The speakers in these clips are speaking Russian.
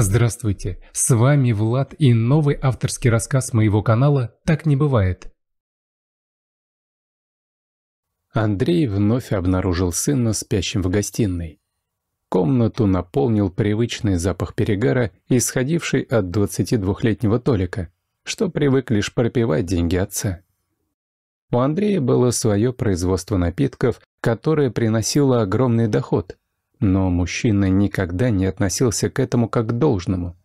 Здравствуйте, с вами Влад и новый авторский рассказ моего канала «Так не бывает». Андрей вновь обнаружил сына спящим в гостиной. Комнату наполнил привычный запах перегара, исходивший от 22-летнего Толика, что привык лишь пропивать деньги отца. У Андрея было свое производство напитков, которое приносило огромный доход, но мужчина никогда не относился к этому как к должному.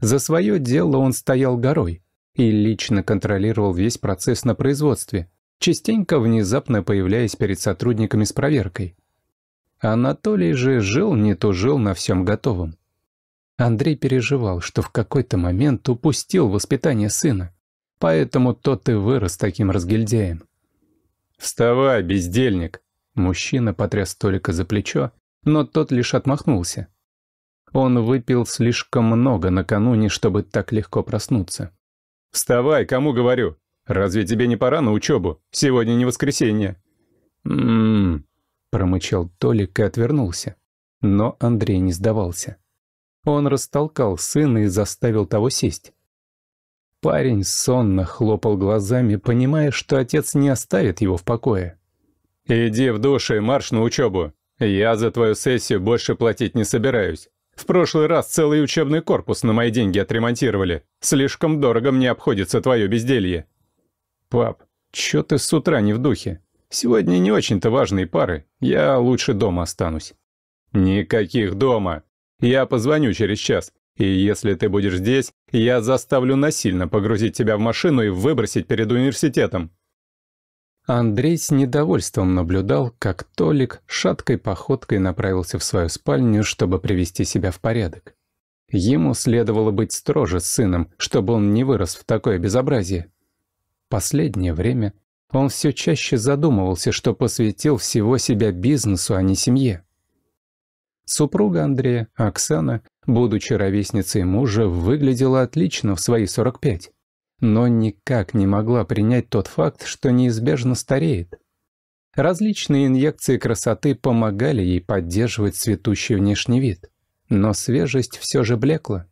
За свое дело он стоял горой и лично контролировал весь процесс на производстве, частенько внезапно появляясь перед сотрудниками с проверкой. Анатолий же жил не то жил на всем готовом. Андрей переживал, что в какой-то момент упустил воспитание сына, поэтому тот и вырос таким разгильдяем. «Вставай, бездельник!» Мужчина потряс столика за плечо но тот лишь отмахнулся. Он выпил слишком много накануне, чтобы так легко проснуться. «Вставай, кому говорю? Разве тебе не пора на учебу? Сегодня не воскресенье». «М-м-м», промычал Толик и отвернулся. Но Андрей не сдавался. Он растолкал сына и заставил того сесть. Парень сонно хлопал глазами, понимая, что отец не оставит его в покое. «Иди в душ и марш на учебу!» Я за твою сессию больше платить не собираюсь. В прошлый раз целый учебный корпус на мои деньги отремонтировали. Слишком дорого мне обходится твое безделье. Пап, чё ты с утра не в духе? Сегодня не очень-то важные пары. Я лучше дома останусь. Никаких дома. Я позвоню через час. И если ты будешь здесь, я заставлю насильно погрузить тебя в машину и выбросить перед университетом. Андрей с недовольством наблюдал, как Толик шаткой походкой направился в свою спальню, чтобы привести себя в порядок. Ему следовало быть строже с сыном, чтобы он не вырос в такое безобразие. Последнее время он все чаще задумывался, что посвятил всего себя бизнесу, а не семье. Супруга Андрея, Оксана, будучи ровесницей мужа, выглядела отлично в свои 45 но никак не могла принять тот факт, что неизбежно стареет. Различные инъекции красоты помогали ей поддерживать цветущий внешний вид, но свежесть все же блекла.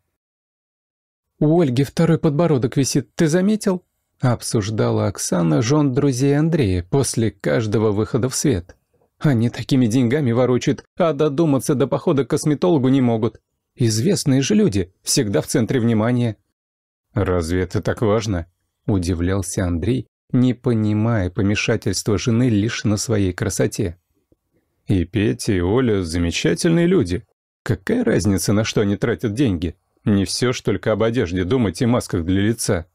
«У Ольги второй подбородок висит, ты заметил?» обсуждала Оксана жен друзей Андрея после каждого выхода в свет. Они такими деньгами ворочают, а додуматься до похода к косметологу не могут. Известные же люди, всегда в центре внимания. «Разве это так важно?» – удивлялся Андрей, не понимая помешательства жены лишь на своей красоте. «И Петя, и Оля – замечательные люди. Какая разница, на что они тратят деньги? Не все ж только об одежде думать и масках для лица».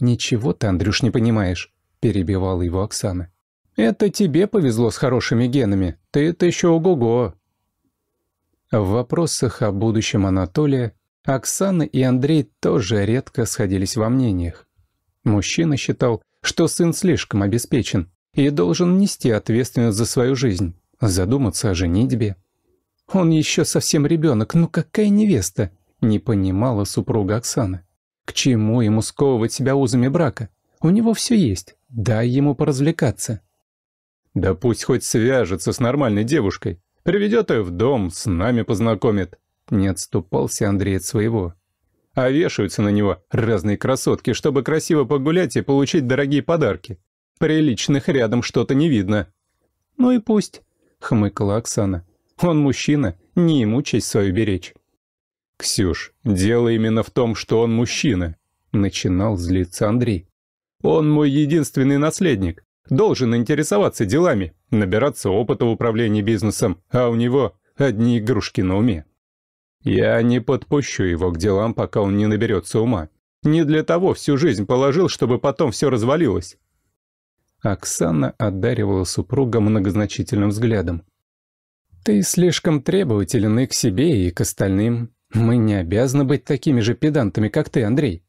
«Ничего ты, Андрюш, не понимаешь», – перебивала его Оксана. «Это тебе повезло с хорошими генами. Ты это еще ого-го». В вопросах о будущем Анатолия Оксана и Андрей тоже редко сходились во мнениях. Мужчина считал, что сын слишком обеспечен и должен нести ответственность за свою жизнь, задуматься о женитьбе. «Он еще совсем ребенок, ну какая невеста?» – не понимала супруга Оксаны, «К чему ему сковывать себя узами брака? У него все есть, дай ему поразвлекаться». «Да пусть хоть свяжется с нормальной девушкой, приведет ее в дом, с нами познакомит. Не отступался Андрей от своего. А вешаются на него разные красотки, чтобы красиво погулять и получить дорогие подарки. Приличных рядом что-то не видно. «Ну и пусть», — хмыкала Оксана. «Он мужчина, не ему честь свою беречь». «Ксюш, дело именно в том, что он мужчина», — начинал злиться Андрей. «Он мой единственный наследник. Должен интересоваться делами, набираться опыта в управлении бизнесом, а у него одни игрушки на уме». Я не подпущу его к делам, пока он не наберется ума. Не для того всю жизнь положил, чтобы потом все развалилось. Оксана одаривала супруга многозначительным взглядом. «Ты слишком требователен и к себе, и к остальным. Мы не обязаны быть такими же педантами, как ты, Андрей.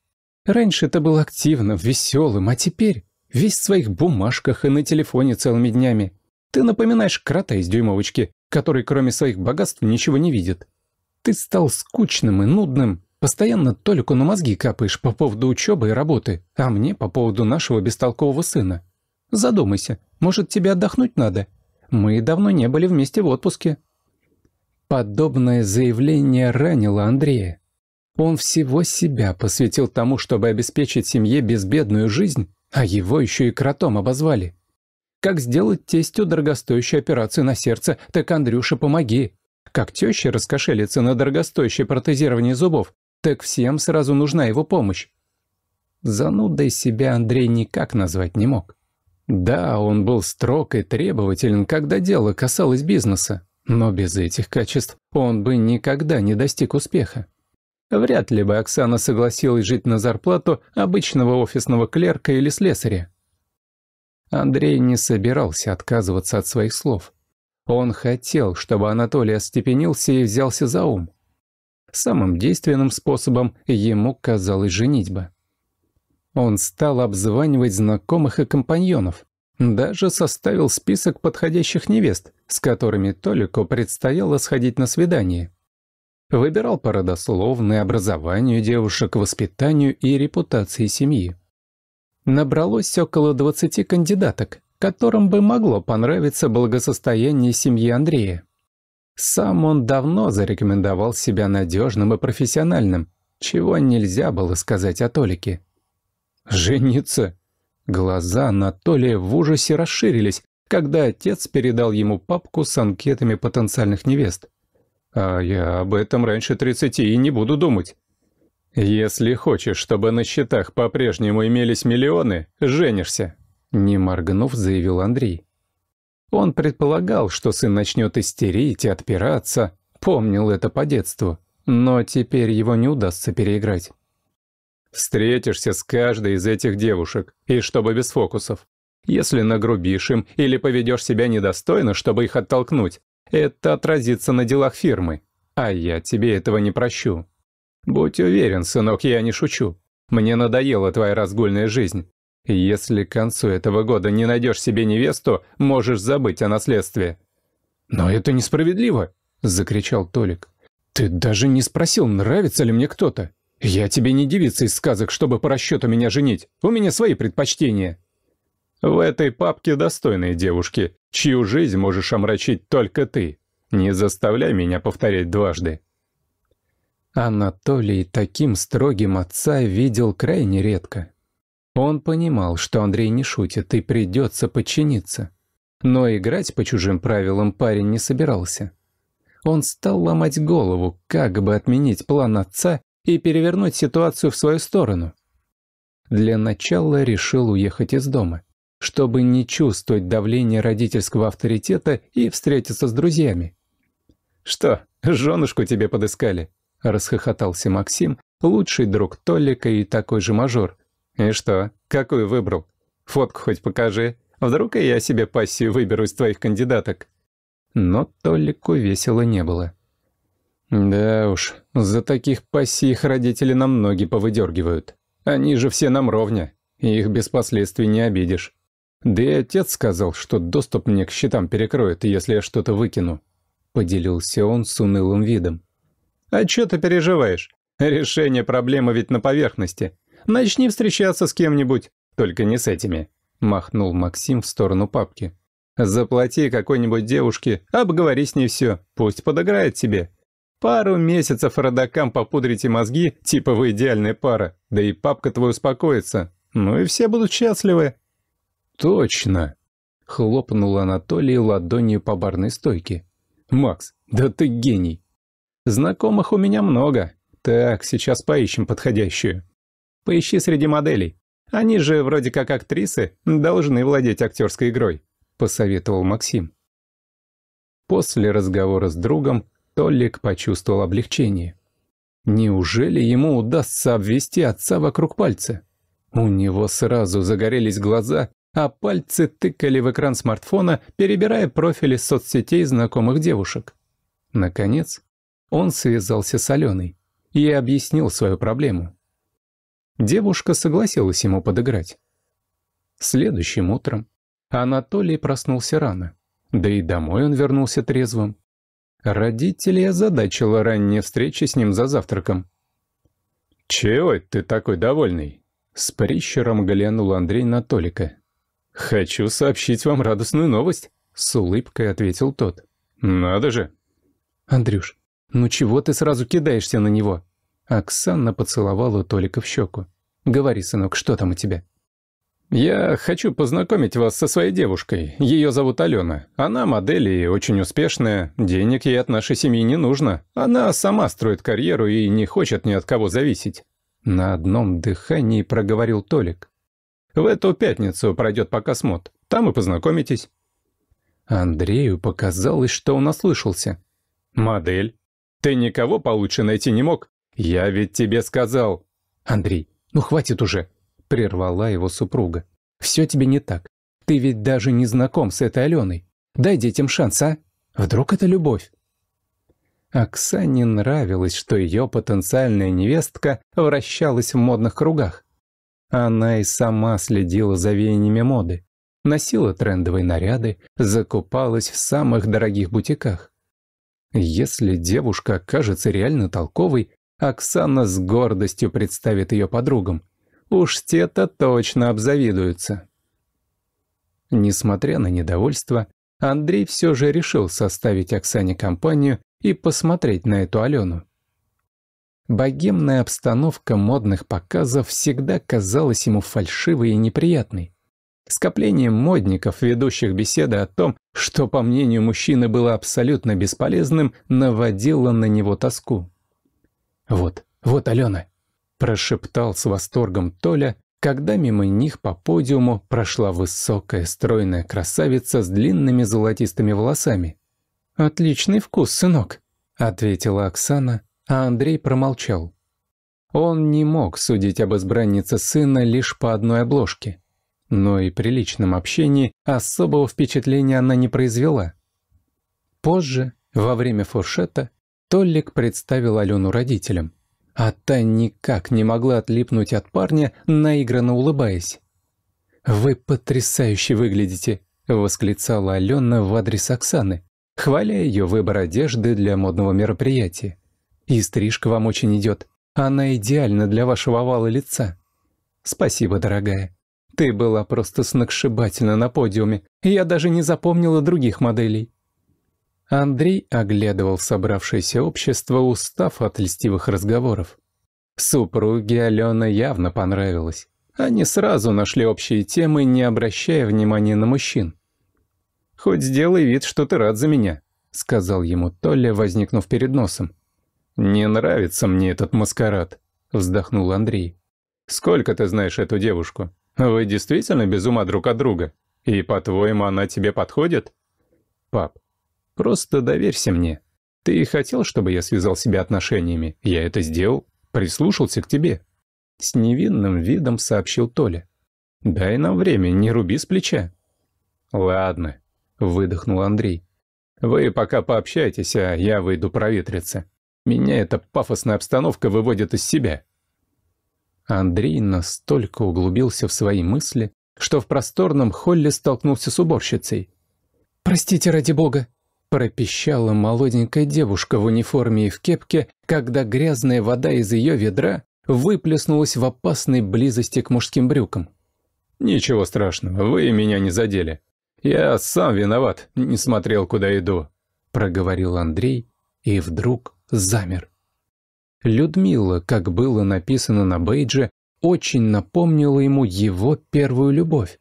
Раньше ты был активным, веселым, а теперь весь в своих бумажках и на телефоне целыми днями. Ты напоминаешь крота из дюймовочки, который кроме своих богатств ничего не видит. Ты стал скучным и нудным, постоянно только на мозги капаешь по поводу учебы и работы, а мне по поводу нашего бестолкового сына. Задумайся, может, тебе отдохнуть надо? Мы давно не были вместе в отпуске». Подобное заявление ранило Андрея. Он всего себя посвятил тому, чтобы обеспечить семье безбедную жизнь, а его еще и кротом обозвали. Как сделать тестю дорогостоящую операцию на сердце, так, Андрюша, помоги. Как теща раскошелится на дорогостоящее протезирование зубов, так всем сразу нужна его помощь. Занудой себя Андрей никак назвать не мог. Да, он был строг и требователен, когда дело касалось бизнеса, но без этих качеств он бы никогда не достиг успеха. Вряд ли бы Оксана согласилась жить на зарплату обычного офисного клерка или слесаря. Андрей не собирался отказываться от своих слов. Он хотел, чтобы Анатолий остепенился и взялся за ум. Самым действенным способом ему казалась женитьба. Он стал обзванивать знакомых и компаньонов. Даже составил список подходящих невест, с которыми Толику предстояло сходить на свидание. Выбирал по родословной, образованию девушек, воспитанию и репутации семьи. Набралось около 20 кандидаток, которым бы могло понравиться благосостояние семьи Андрея. Сам он давно зарекомендовал себя надежным и профессиональным, чего нельзя было сказать о Толике. «Жениться?» Глаза Анатолия в ужасе расширились, когда отец передал ему папку с анкетами потенциальных невест. «А я об этом раньше тридцати и не буду думать». «Если хочешь, чтобы на счетах по-прежнему имелись миллионы, женишься», не моргнув, заявил Андрей. Он предполагал, что сын начнет истерить и отпираться, помнил это по детству, но теперь его не удастся переиграть. Встретишься с каждой из этих девушек, и чтобы без фокусов. Если нагрубишь им или поведешь себя недостойно, чтобы их оттолкнуть, это отразится на делах фирмы, а я тебе этого не прощу. Будь уверен, сынок, я не шучу. Мне надоела твоя разгульная жизнь. Если к концу этого года не найдешь себе невесту, можешь забыть о наследстве». «Но это несправедливо!» — закричал Толик. «Ты даже не спросил, нравится ли мне кто-то. Я тебе не девица из сказок, чтобы по расчету меня женить. У меня свои предпочтения». «В этой папке достойные девушки, чью жизнь можешь омрачить только ты. Не заставляй меня повторять дважды». Анатолий таким строгим отца видел крайне редко. Он понимал, что Андрей не шутит и придется подчиниться. Но играть по чужим правилам парень не собирался. Он стал ломать голову, как бы отменить план отца и перевернуть ситуацию в свою сторону. Для начала решил уехать из дома, чтобы не чувствовать давления родительского авторитета и встретиться с друзьями. «Что, женушку тебе подыскали?» – расхохотался Максим, лучший друг Толика и такой же мажор, «И что? Какую выбрал? Фотку хоть покажи. Вдруг и я себе пассию выберу из твоих кандидаток». Но Толику весело не было. «Да уж, за таких пассий их родители нам ноги повыдергивают. Они же все нам ровня, и их без последствий не обидишь. Да и отец сказал, что доступ мне к счетам перекроет, если я что-то выкину». Поделился он с унылым видом. «А чё ты переживаешь? Решение проблемы ведь на поверхности. Начни встречаться с кем-нибудь, только не с этими», – махнул Максим в сторону папки. «Заплати какой-нибудь девушке, обговори с ней все, пусть подыграет тебе. Пару месяцев родакам попудрите мозги, типа вы идеальная пара, да и папка твой успокоится, ну и все будут счастливы». «Точно!» — хлопнул Анатолий ладонью по барной стойке. «Макс, да ты гений!» «Знакомых у меня много. Так, сейчас поищем подходящую». Поищи среди моделей. Они же вроде как актрисы должны владеть актерской игрой», – посоветовал Максим. После разговора с другом Толик почувствовал облегчение. Неужели ему удастся обвести отца вокруг пальца? У него сразу загорелись глаза, а пальцы тыкали в экран смартфона, перебирая профили соцсетей знакомых девушек. Наконец, он связался с Аленой и объяснил свою проблему. Девушка согласилась ему подыграть. Следующим утром Анатолий проснулся рано, да и домой он вернулся трезвым. Родители озадачила ранняя встречи с ним за завтраком. «Чего ты такой довольный?» С прищером глянул Андрей на Толика. «Хочу сообщить вам радостную новость», — с улыбкой ответил тот. «Надо же!» «Андрюш, ну чего ты сразу кидаешься на него?» Оксана поцеловала Толика в щеку. «Говори, сынок, что там у тебя?» «Я хочу познакомить вас со своей девушкой. Ее зовут Алена. Она модель и очень успешная. Денег ей от нашей семьи не нужно. Она сама строит карьеру и не хочет ни от кого зависеть». На одном дыхании проговорил Толик. «В эту пятницу пройдет показ мод. Там и познакомитесь». Андрею показалось, что он ослышался. «Модель? Ты никого получше найти не мог? «Я ведь тебе сказал!» «Андрей, ну хватит уже!» – прервала его супруга. «Все тебе не так. Ты ведь даже не знаком с этой Аленой. Дай детям шанс, а? Вдруг это любовь?» Оксане нравилось, что ее потенциальная невестка вращалась в модных кругах. Она и сама следила за веяниями моды, носила трендовые наряды, закупалась в самых дорогих бутиках. Если девушка окажется реально толковой, Оксана с гордостью представит ее подругам. Уж те-то точно обзавидуются. Несмотря на недовольство, Андрей все же решил составить Оксане компанию и посмотреть на эту Алену. Богемная обстановка модных показов всегда казалась ему фальшивой и неприятной. Скопление модников, ведущих беседы о том, что, по мнению мужчины, было абсолютно бесполезным, наводило на него тоску. «Вот, вот Алена!» – прошептал с восторгом Толя, когда мимо них по подиуму прошла высокая стройная красавица с длинными золотистыми волосами. «Отличный вкус, сынок», — ответила Оксана, а Андрей промолчал. Он не мог судить об избраннице сына лишь по одной обложке. Но и при личном общении особого впечатления она не произвела. Позже, во время фуршета, Толлик представил Алену родителям. А та никак не могла отлипнуть от парня, наигранно улыбаясь. «Вы потрясающе выглядите!» – восклицала Алена в адрес Оксаны, хваля ее выбор одежды для модного мероприятия. «И стрижка вам очень идет. Она идеальна для вашего овала лица». «Спасибо, дорогая. Ты была просто сногсшибательна на подиуме. Я даже не запомнила других моделей». Андрей оглядывал собравшееся общество, устав от льстивых разговоров. Супруге Алена явно понравилось. Они сразу нашли общие темы, не обращая внимания на мужчин. «Хоть сделай вид, что ты рад за меня», — сказал ему Толя, возникнув перед носом. «Не нравится мне этот маскарад», — вздохнул Андрей. «Сколько ты знаешь эту девушку? Вы действительно без ума друг от друга? И, по-твоему, она тебе подходит?» «Пап, Просто доверься мне. Ты хотел, чтобы я связал себя отношениями. Я это сделал. Прислушался к тебе». С невинным видом сообщил Толя. «Дай нам время, не руби с плеча». «Ладно», — выдохнул Андрей. «Вы пока пообщайтесь, а я выйду проветриться. Меня эта пафосная обстановка выводит из себя». Андрей настолько углубился в свои мысли, что в просторном холле столкнулся с уборщицей. «Простите ради бога», пропищала молоденькая девушка в униформе и в кепке, когда грязная вода из ее ведра выплеснулась в опасной близости к мужским брюкам. «Ничего страшного, вы меня не задели. Я сам виноват, не смотрел, куда иду», — проговорил Андрей и вдруг замер. Людмила, как было написано на бейдже, очень напомнила ему его первую любовь.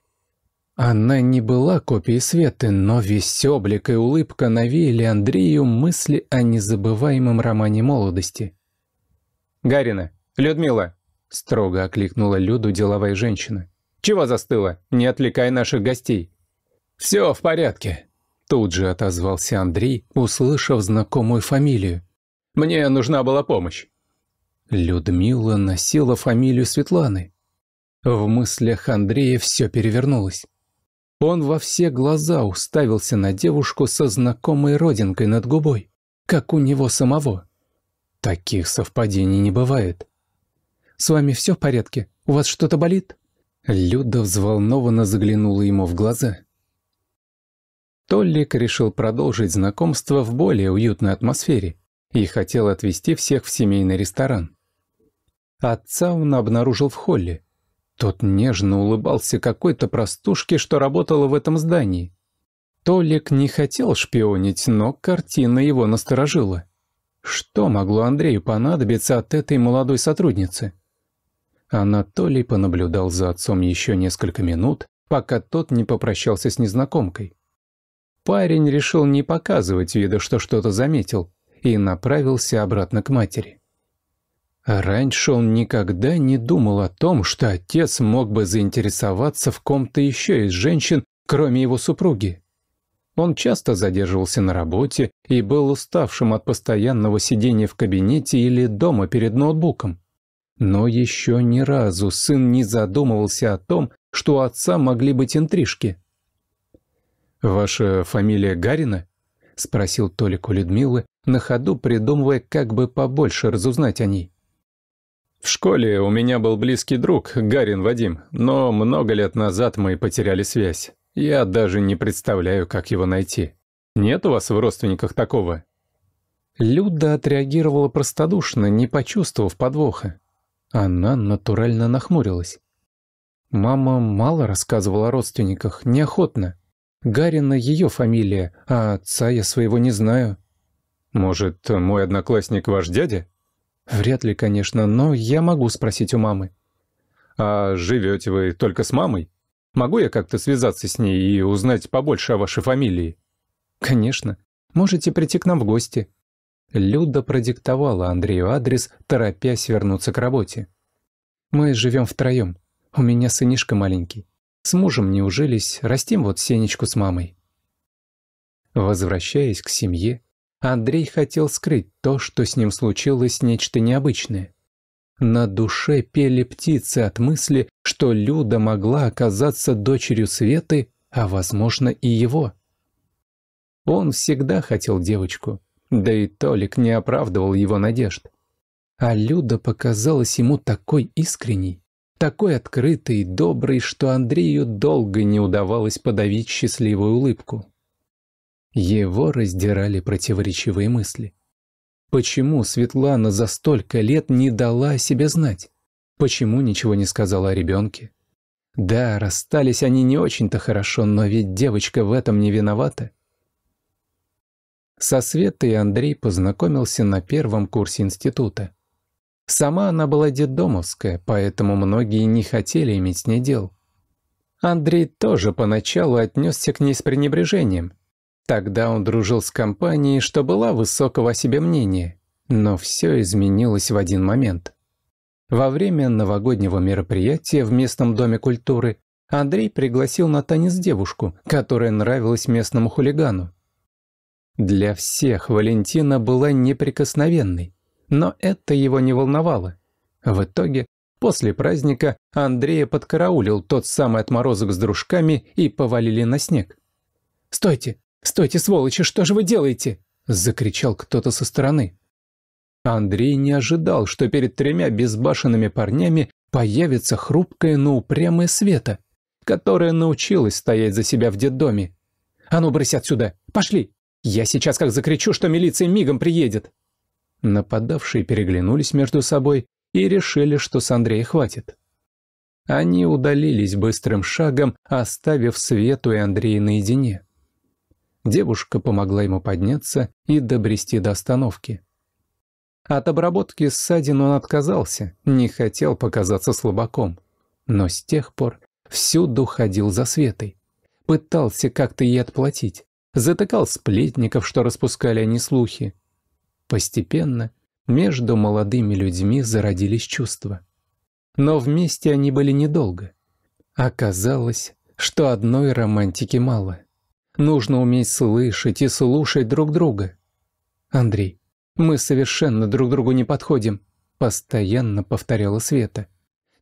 Она не была копией Светы, но весь облик и улыбка навеяли Андрею мысли о незабываемом романе молодости. «Гарина! Людмила!» – строго окликнула Люду деловая женщина. «Чего застыла? Не отвлекай наших гостей!» «Все в порядке!» – тут же отозвался Андрей, услышав знакомую фамилию. «Мне нужна была помощь!» Людмила носила фамилию Светланы. В мыслях Андрея все перевернулось. Он во все глаза уставился на девушку со знакомой родинкой над губой, как у него самого. Таких совпадений не бывает. «С вами все в порядке? У вас что-то болит?» Люда взволнованно заглянула ему в глаза. Толлик решил продолжить знакомство в более уютной атмосфере и хотел отвезти всех в семейный ресторан. Отца он обнаружил в холле, тот нежно улыбался какой-то простушке, что работала в этом здании. Толик не хотел шпионить, но картина его насторожила. Что могло Андрею понадобиться от этой молодой сотрудницы? Анатолий понаблюдал за отцом еще несколько минут, пока тот не попрощался с незнакомкой. Парень решил не показывать вида, что что-то заметил, и направился обратно к матери. Раньше он никогда не думал о том, что отец мог бы заинтересоваться в ком-то еще из женщин, кроме его супруги. Он часто задерживался на работе и был уставшим от постоянного сидения в кабинете или дома перед ноутбуком. Но еще ни разу сын не задумывался о том, что у отца могли быть интрижки. «Ваша фамилия Гарина?» — спросил Толик у Людмилы, на ходу придумывая, как бы побольше разузнать о ней. В школе у меня был близкий друг, Гарин Вадим, но много лет назад мы потеряли связь. Я даже не представляю, как его найти. Нет у вас в родственниках такого?» Люда отреагировала простодушно, не почувствовав подвоха. Она натурально нахмурилась. Мама мало рассказывала о родственниках, неохотно. Гарина ее фамилия, а отца я своего не знаю. «Может, мой одноклассник ваш дядя?» «Вряд ли, конечно, но я могу спросить у мамы». «А живете вы только с мамой? Могу я как-то связаться с ней и узнать побольше о вашей фамилии?» «Конечно. Можете прийти к нам в гости». Люда продиктовала Андрею адрес, торопясь вернуться к работе. «Мы живем втроем. У меня сынишка маленький. С мужем не ужились, растим вот Сенечку с мамой». Возвращаясь к семье, Андрей хотел скрыть то, что с ним случилось нечто необычное. На душе пели птицы от мысли, что Люда могла оказаться дочерью Светы, а возможно и его. Он всегда хотел девочку, да и Толик не оправдывал его надежд. А Люда показалась ему такой искренней, такой открытой и доброй, что Андрею долго не удавалось подавить счастливую улыбку. Его раздирали противоречивые мысли. Почему Светлана за столько лет не дала о себе знать? Почему ничего не сказала о ребенке? Да, расстались они не очень-то хорошо, но ведь девочка в этом не виновата. Со Светой Андрей познакомился на первом курсе института. Сама она была детдомовская, поэтому многие не хотели иметь с ней дел. Андрей тоже поначалу отнесся к ней с пренебрежением, Тогда он дружил с компанией, что была высокого о себе мнения. Но все изменилось в один момент. Во время новогоднего мероприятия в местном доме культуры Андрей пригласил на танец девушку, которая нравилась местному хулигану. Для всех Валентина была неприкосновенной, но это его не волновало. В итоге, после праздника Андрея подкараулил тот самый отморозок с дружками и повалили на снег. «Стойте! «Стойте, сволочи, что же вы делаете?» – закричал кто-то со стороны. Андрей не ожидал, что перед тремя безбашенными парнями появится хрупкая, но упрямая Света, которая научилась стоять за себя в детдоме. «А ну, брысь отсюда! Пошли! Я сейчас как закричу, что милиция мигом приедет!» Нападавшие переглянулись между собой и решили, что с Андрея хватит. Они удалились быстрым шагом, оставив Свету и Андрея наедине. Девушка помогла ему подняться и добрести до остановки. От обработки ссадин он отказался, не хотел показаться слабаком. Но с тех пор всюду ходил за Светой. Пытался как-то ей отплатить. Затыкал сплетников, что распускали они слухи. Постепенно между молодыми людьми зародились чувства. Но вместе они были недолго. Оказалось, что одной романтики мало — Нужно уметь слышать и слушать друг друга. Андрей, мы совершенно друг другу не подходим, постоянно повторяла Света.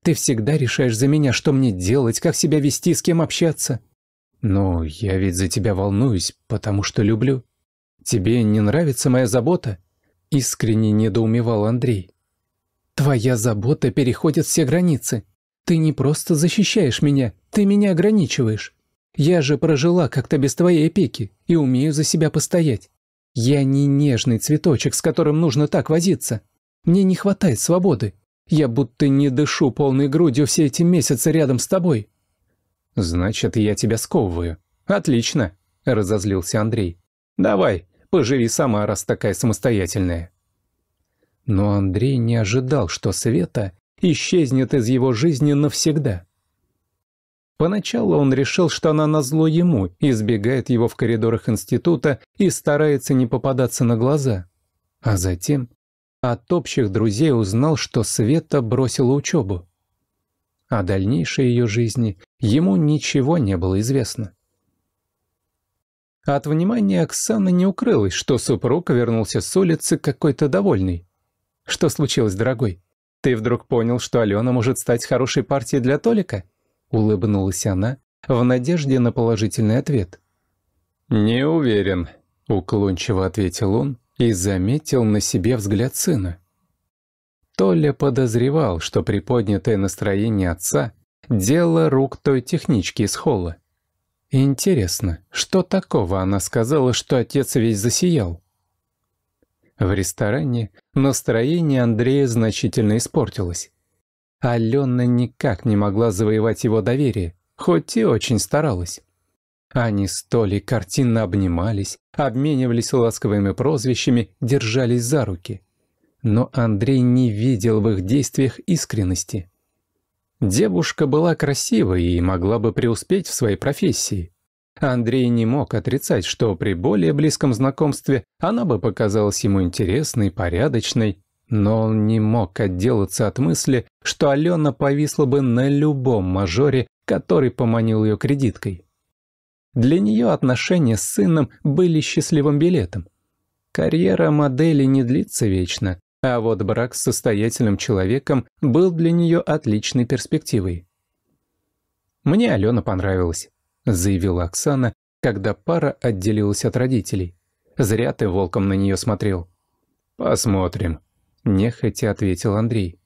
Ты всегда решаешь за меня, что мне делать, как себя вести, с кем общаться. Но я ведь за тебя волнуюсь, потому что люблю. Тебе не нравится моя забота? Искренне недоумевал Андрей. Твоя забота переходит все границы. Ты не просто защищаешь меня, ты меня ограничиваешь. Я же прожила как-то без твоей опеки и умею за себя постоять. Я не нежный цветочек, с которым нужно так возиться. Мне не хватает свободы. Я будто не дышу полной грудью все эти месяцы рядом с тобой». «Значит, я тебя сковываю». «Отлично», — разозлился Андрей. «Давай, поживи сама, раз такая самостоятельная». Но Андрей не ожидал, что Света исчезнет из его жизни навсегда. Поначалу он решил, что она назло ему, избегает его в коридорах института и старается не попадаться на глаза. А затем от общих друзей узнал, что Света бросила учебу. О дальнейшей ее жизни ему ничего не было известно. От внимания Оксаны не укрылось, что супруг вернулся с улицы какой-то довольный. «Что случилось, дорогой? Ты вдруг понял, что Алена может стать хорошей партией для Толика?» – улыбнулась она, в надежде на положительный ответ. «Не уверен», – уклончиво ответил он и заметил на себе взгляд сына. Толя подозревал, что приподнятое настроение отца – дело рук той технички из холла. Интересно, что такого она сказала, что отец весь засиял? В ресторане настроение Андрея значительно испортилось. Алена никак не могла завоевать его доверие, хоть и очень старалась. Они с Толей картинно обнимались, обменивались ласковыми прозвищами, держались за руки. Но Андрей не видел в их действиях искренности. Девушка была красивой и могла бы преуспеть в своей профессии. Андрей не мог отрицать, что при более близком знакомстве она бы показалась ему интересной, порядочной но он не мог отделаться от мысли, что Алена повисла бы на любом мажоре, который поманил ее кредиткой. Для нее отношения с сыном были счастливым билетом. Карьера модели не длится вечно, а вот брак с состоятельным человеком был для нее отличной перспективой. «Мне Алена понравилась», — заявила Оксана, когда пара отделилась от родителей. «Зря ты волком на нее смотрел». «Посмотрим», – нехотя ответил Андрей.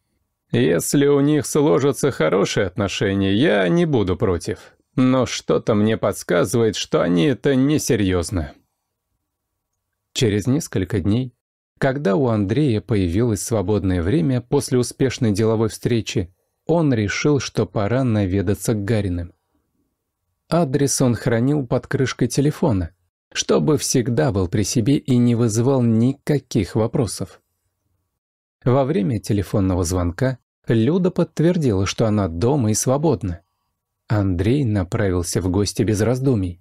«Если у них сложатся хорошие отношения, я не буду против. Но что-то мне подсказывает, что они это несерьезно». Через несколько дней, когда у Андрея появилось свободное время после успешной деловой встречи, он решил, что пора наведаться к Гариным. Адрес он хранил под крышкой телефона, чтобы всегда был при себе и не вызывал никаких вопросов. Во время телефонного звонка Люда подтвердила, что она дома и свободна. Андрей направился в гости без раздумий.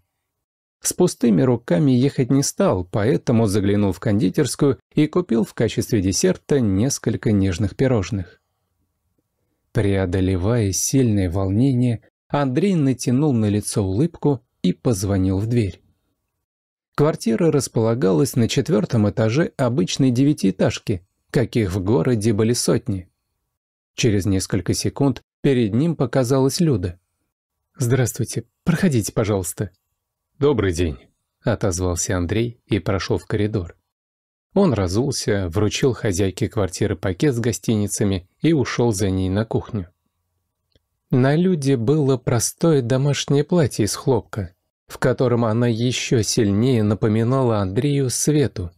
С пустыми руками ехать не стал, поэтому заглянул в кондитерскую и купил в качестве десерта несколько нежных пирожных. Преодолевая сильное волнение, Андрей натянул на лицо улыбку и позвонил в дверь. Квартира располагалась на четвертом этаже обычной девятиэтажки, каких в городе были сотни. Через несколько секунд перед ним показалась Люда. «Здравствуйте, проходите, пожалуйста». «Добрый день», — отозвался Андрей и прошел в коридор. Он разулся, вручил хозяйке квартиры пакет с гостиницами и ушел за ней на кухню. На Люде было простое домашнее платье из хлопка, в котором она еще сильнее напоминала Андрею Свету,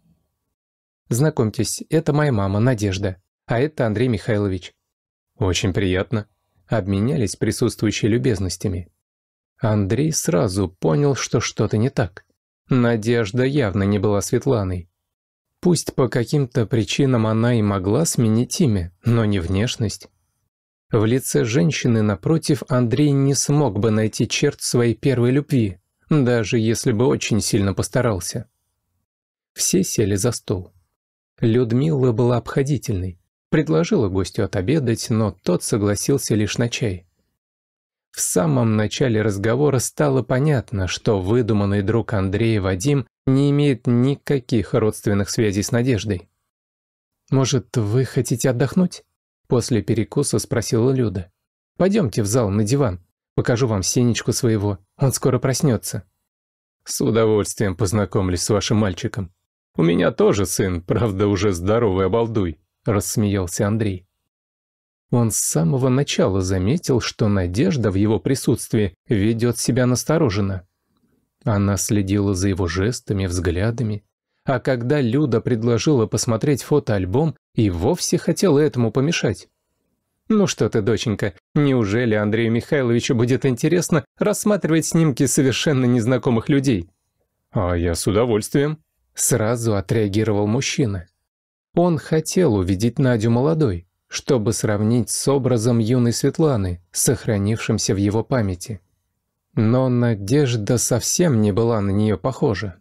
Знакомьтесь, это моя мама, Надежда, а это Андрей Михайлович». «Очень приятно», — обменялись присутствующие любезностями. Андрей сразу понял, что что-то не так. Надежда явно не была Светланой. Пусть по каким-то причинам она и могла сменить имя, но не внешность. В лице женщины напротив Андрей не смог бы найти черт своей первой любви, даже если бы очень сильно постарался. Все сели за стол. Людмила была обходительной. Предложила гостю отобедать, но тот согласился лишь на чай. В самом начале разговора стало понятно, что выдуманный друг Андрея Вадим не имеет никаких родственных связей с Надеждой. «Может, вы хотите отдохнуть?» После перекуса спросила Люда. «Пойдемте в зал на диван. Покажу вам Сенечку своего. Он скоро проснется». «С удовольствием познакомлюсь с вашим мальчиком», у меня тоже сын, правда, уже здоровый обалдуй», — рассмеялся Андрей. Он с самого начала заметил, что Надежда в его присутствии ведет себя настороженно. Она следила за его жестами, взглядами. А когда Люда предложила посмотреть фотоальбом, и вовсе хотела этому помешать. «Ну что ты, доченька, неужели Андрею Михайловичу будет интересно рассматривать снимки совершенно незнакомых людей?» «А я с удовольствием», Сразу отреагировал мужчина. Он хотел увидеть Надю молодой, чтобы сравнить с образом юной Светланы, сохранившимся в его памяти. Но Надежда совсем не была на нее похожа.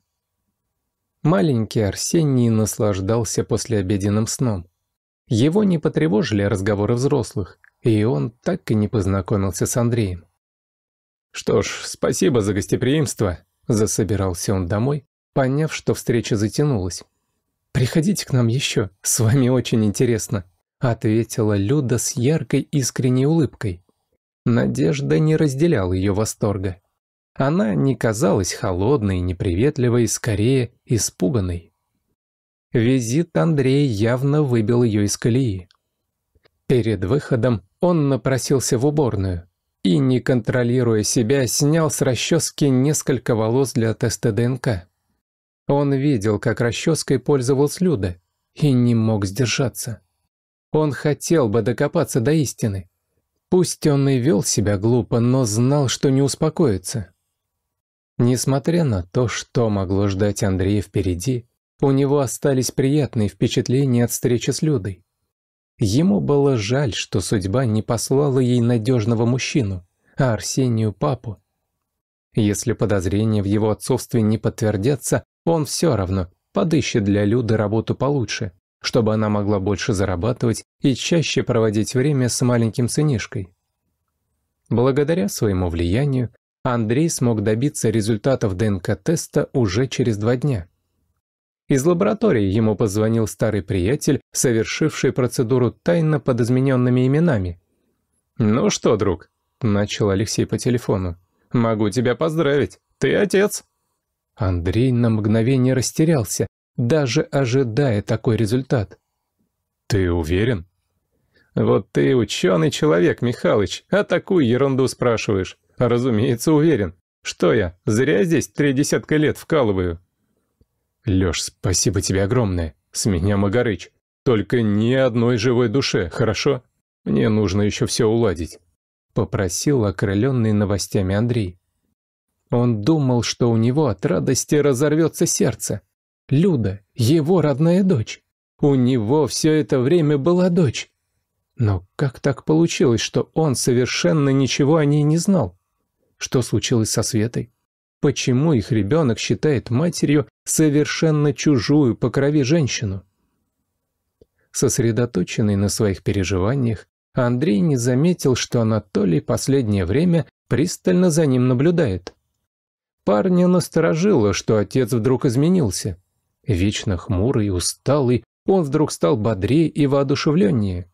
Маленький Арсений наслаждался послеобеденным сном. Его не потревожили разговоры взрослых, и он так и не познакомился с Андреем. «Что ж, спасибо за гостеприимство», – засобирался он домой, поняв, что встреча затянулась. «Приходите к нам еще, с вами очень интересно», — ответила Люда с яркой искренней улыбкой. Надежда не разделяла ее восторга. Она не казалась холодной, неприветливой, скорее испуганной. Визит Андрея явно выбил ее из колеи. Перед выходом он напросился в уборную и, не контролируя себя, снял с расчески несколько волос для теста ДНК. Он видел, как расческой пользовалась Люда, и не мог сдержаться. Он хотел бы докопаться до истины. Пусть он и вел себя глупо, но знал, что не успокоится. Несмотря на то, что могло ждать Андрея впереди, у него остались приятные впечатления от встречи с Людой. Ему было жаль, что судьба не послала ей надежного мужчину, а Арсению папу. Если подозрения в его отцовстве не подтвердятся, он все равно подыщет для Люды работу получше, чтобы она могла больше зарабатывать и чаще проводить время с маленьким сынишкой. Благодаря своему влиянию Андрей смог добиться результатов ДНК-теста уже через два дня. Из лаборатории ему позвонил старый приятель, совершивший процедуру тайно под измененными именами. «Ну что, друг?» – начал Алексей по телефону. «Могу тебя поздравить. Ты отец!» Андрей на мгновение растерялся, даже ожидая такой результат. «Ты уверен?» «Вот ты ученый человек, Михалыч, а такую ерунду спрашиваешь. Разумеется, уверен. Что я, зря здесь три десятка лет вкалываю?» «Лёш, спасибо тебе огромное. С меня Магарыч. Только ни одной живой душе, хорошо? Мне нужно еще все уладить», — попросил окрыленный новостями Андрей. Он думал, что у него от радости разорвется сердце. Люда, его родная дочь. У него все это время была дочь. Но как так получилось, что он совершенно ничего о ней не знал? Что случилось со Светой? Почему их ребенок считает матерью совершенно чужую по крови женщину? Сосредоточенный на своих переживаниях, Андрей не заметил, что Анатолий последнее время пристально за ним наблюдает. Парня насторожило, что отец вдруг изменился. Вечно хмурый, усталый, он вдруг стал бодрее и воодушевленнее.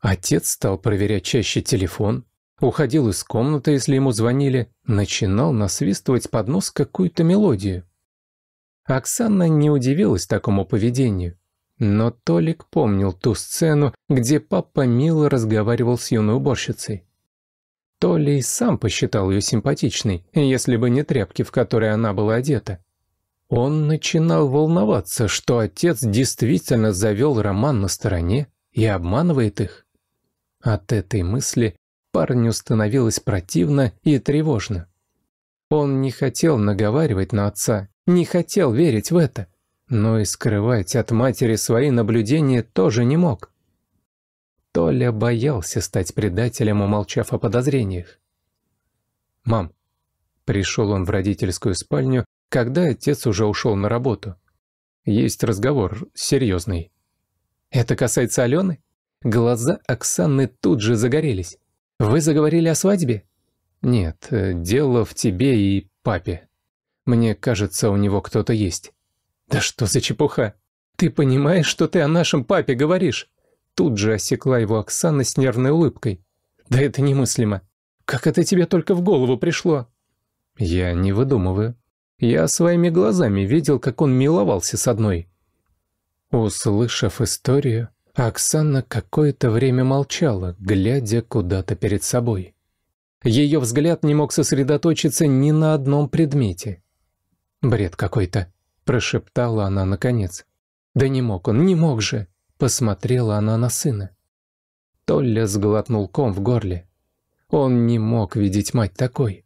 Отец стал проверять чаще телефон, уходил из комнаты, если ему звонили, начинал насвистывать под нос какую-то мелодию. Оксана не удивилась такому поведению. Но Толик помнил ту сцену, где папа мило разговаривал с юной уборщицей. То ли и сам посчитал ее симпатичной, если бы не тряпки, в которые она была одета. Он начинал волноваться, что отец действительно завел роман на стороне и обманывает их. От этой мысли парню становилось противно и тревожно. Он не хотел наговаривать на отца, не хотел верить в это, но и скрывать от матери свои наблюдения тоже не мог. Толя боялся стать предателем, умолчав о подозрениях. «Мам». Пришел он в родительскую спальню, когда отец уже ушел на работу. Есть разговор, серьезный. «Это касается Алены?» Глаза Оксаны тут же загорелись. «Вы заговорили о свадьбе?» «Нет, э, дело в тебе и папе. Мне кажется, у него кто-то есть». «Да что за чепуха? Ты понимаешь, что ты о нашем папе говоришь?» Тут же осекла его Оксана с нервной улыбкой. «Да это немыслимо. Как это тебе только в голову пришло?» «Я не выдумываю. Я своими глазами видел, как он миловался с одной». Услышав историю, Оксана какое-то время молчала, глядя куда-то перед собой. Ее взгляд не мог сосредоточиться ни на одном предмете. «Бред какой-то», — прошептала она наконец. «Да не мог он, не мог же!» Посмотрела она на сына. Толя сглотнул ком в горле. Он не мог видеть мать такой.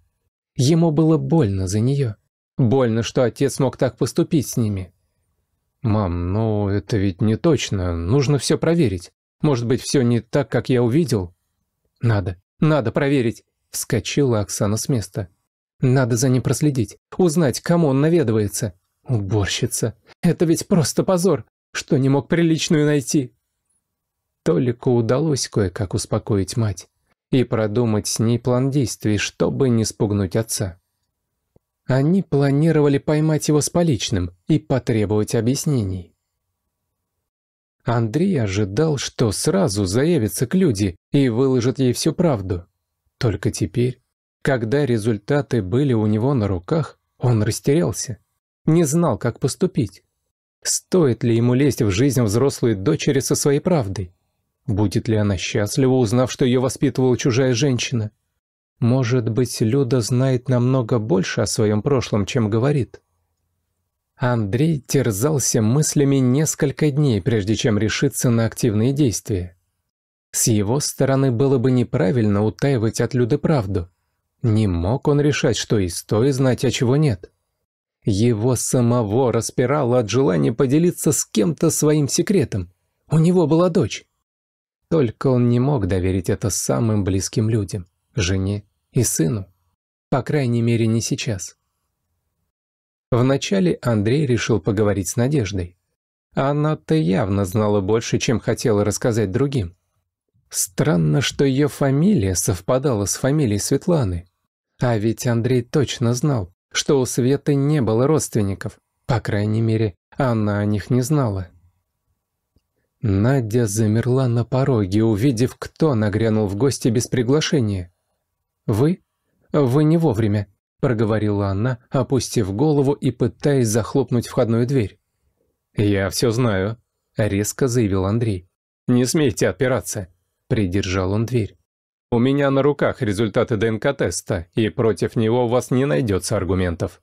Ему было больно за нее. Больно, что отец мог так поступить с ними. «Мам, ну это ведь не точно. Нужно все проверить. Может быть, все не так, как я увидел?» «Надо, надо проверить!» — вскочила Оксана с места. «Надо за ним проследить, узнать, кому он наведывается. Уборщица! Это ведь просто позор! что не мог приличную найти. Толику удалось кое-как успокоить мать и продумать с ней план действий, чтобы не спугнуть отца. Они планировали поймать его с поличным и потребовать объяснений. Андрей ожидал, что сразу заявится к Люде и выложит ей всю правду. Только теперь, когда результаты были у него на руках, он растерялся, не знал, как поступить. Стоит ли ему лезть в жизнь взрослой дочери со своей правдой? Будет ли она счастлива, узнав, что ее воспитывала чужая женщина? Может быть, Люда знает намного больше о своем прошлом, чем говорит. Андрей терзался мыслями несколько дней, прежде чем решиться на активные действия. С его стороны было бы неправильно утаивать от Люды правду. Не мог он решать, что и стоит знать, а чего нет. Его самого распирало от желания поделиться с кем-то своим секретом. У него была дочь. Только он не мог доверить это самым близким людям – жене и сыну. По крайней мере, не сейчас. Вначале Андрей решил поговорить с Надеждой. Она-то явно знала больше, чем хотела рассказать другим. Странно, что ее фамилия совпадала с фамилией Светланы. А ведь Андрей точно знал, что у Светы не было родственников. По крайней мере, она о них не знала. Надя замерла на пороге, увидев, кто нагрянул в гости без приглашения. «Вы? Вы не вовремя», — проговорила она, опустив голову и пытаясь захлопнуть входную дверь. «Я все знаю», — резко заявил Андрей. «Не смейте отпираться», — придержал он дверь. У меня на руках результаты ДНК-теста, и против него у вас не найдется аргументов».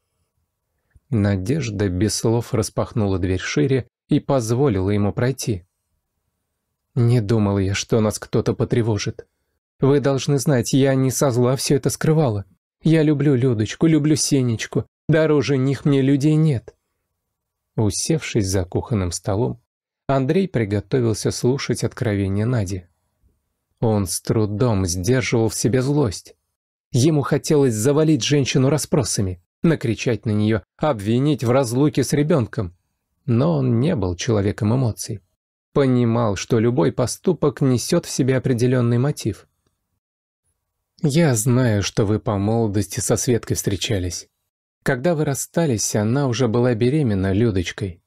Надежда без слов распахнула дверь шире и позволила ему пройти. «Не думал я, что нас кто-то потревожит. Вы должны знать, я не со зла все это скрывала. Я люблю Людочку, люблю Сенечку. Дороже них мне людей нет». Усевшись за кухонным столом, Андрей приготовился слушать откровение Нади. Он с трудом сдерживал в себе злость. Ему хотелось завалить женщину расспросами, накричать на нее, обвинить в разлуке с ребенком. Но он не был человеком эмоций. Понимал, что любой поступок несет в себе определенный мотив. «Я знаю, что вы по молодости со Светкой встречались. Когда вы расстались, она уже была беременна Людочкой.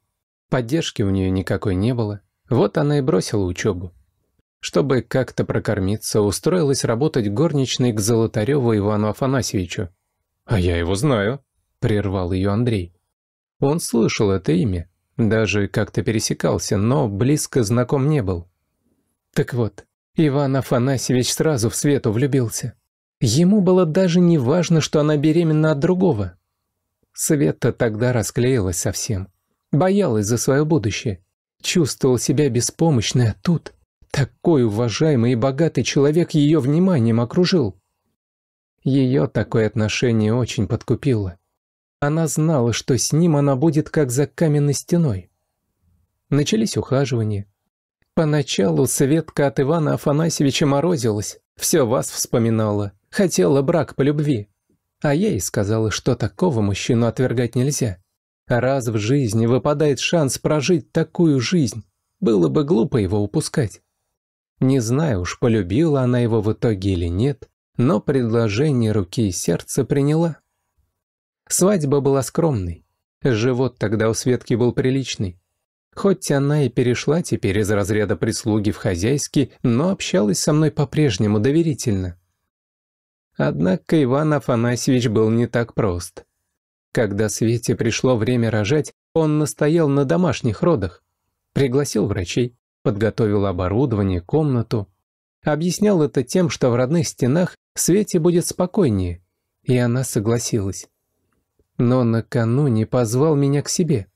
Поддержки у нее никакой не было. Вот она и бросила учебу. Чтобы как-то прокормиться, устроилась работать горничной к Золотареву Ивану Афанасьевичу. «А я его знаю», — прервал ее Андрей. Он слышал это имя, даже как-то пересекался, но близко знаком не был. Так вот, Иван Афанасьевич сразу в Свету влюбился. Ему было даже не важно, что она беременна от другого. Света тогда расклеилась совсем. Боялась за свое будущее. Чувствовал себя беспомощной, а тут... Такой уважаемый и богатый человек ее вниманием окружил. Ее такое отношение очень подкупило. Она знала, что с ним она будет как за каменной стеной. Начались ухаживания. Поначалу Светка от Ивана Афанасьевича морозилась, все вас вспоминала, хотела брак по любви. А ей сказала, что такого мужчину отвергать нельзя. Раз в жизни выпадает шанс прожить такую жизнь, было бы глупо его упускать. Не знаю уж, полюбила она его в итоге или нет, но предложение руки и сердца приняла. Свадьба была скромной. Живот тогда у Светки был приличный. Хоть она и перешла теперь из разряда прислуги в хозяйский, но общалась со мной по-прежнему доверительно. Однако Иван Афанасьевич был не так прост. Когда Свете пришло время рожать, он настоял на домашних родах. Пригласил врачей, подготовил оборудование, комнату. Объяснял это тем, что в родных стенах Свете будет спокойнее, и она согласилась. Но накануне позвал меня к себе.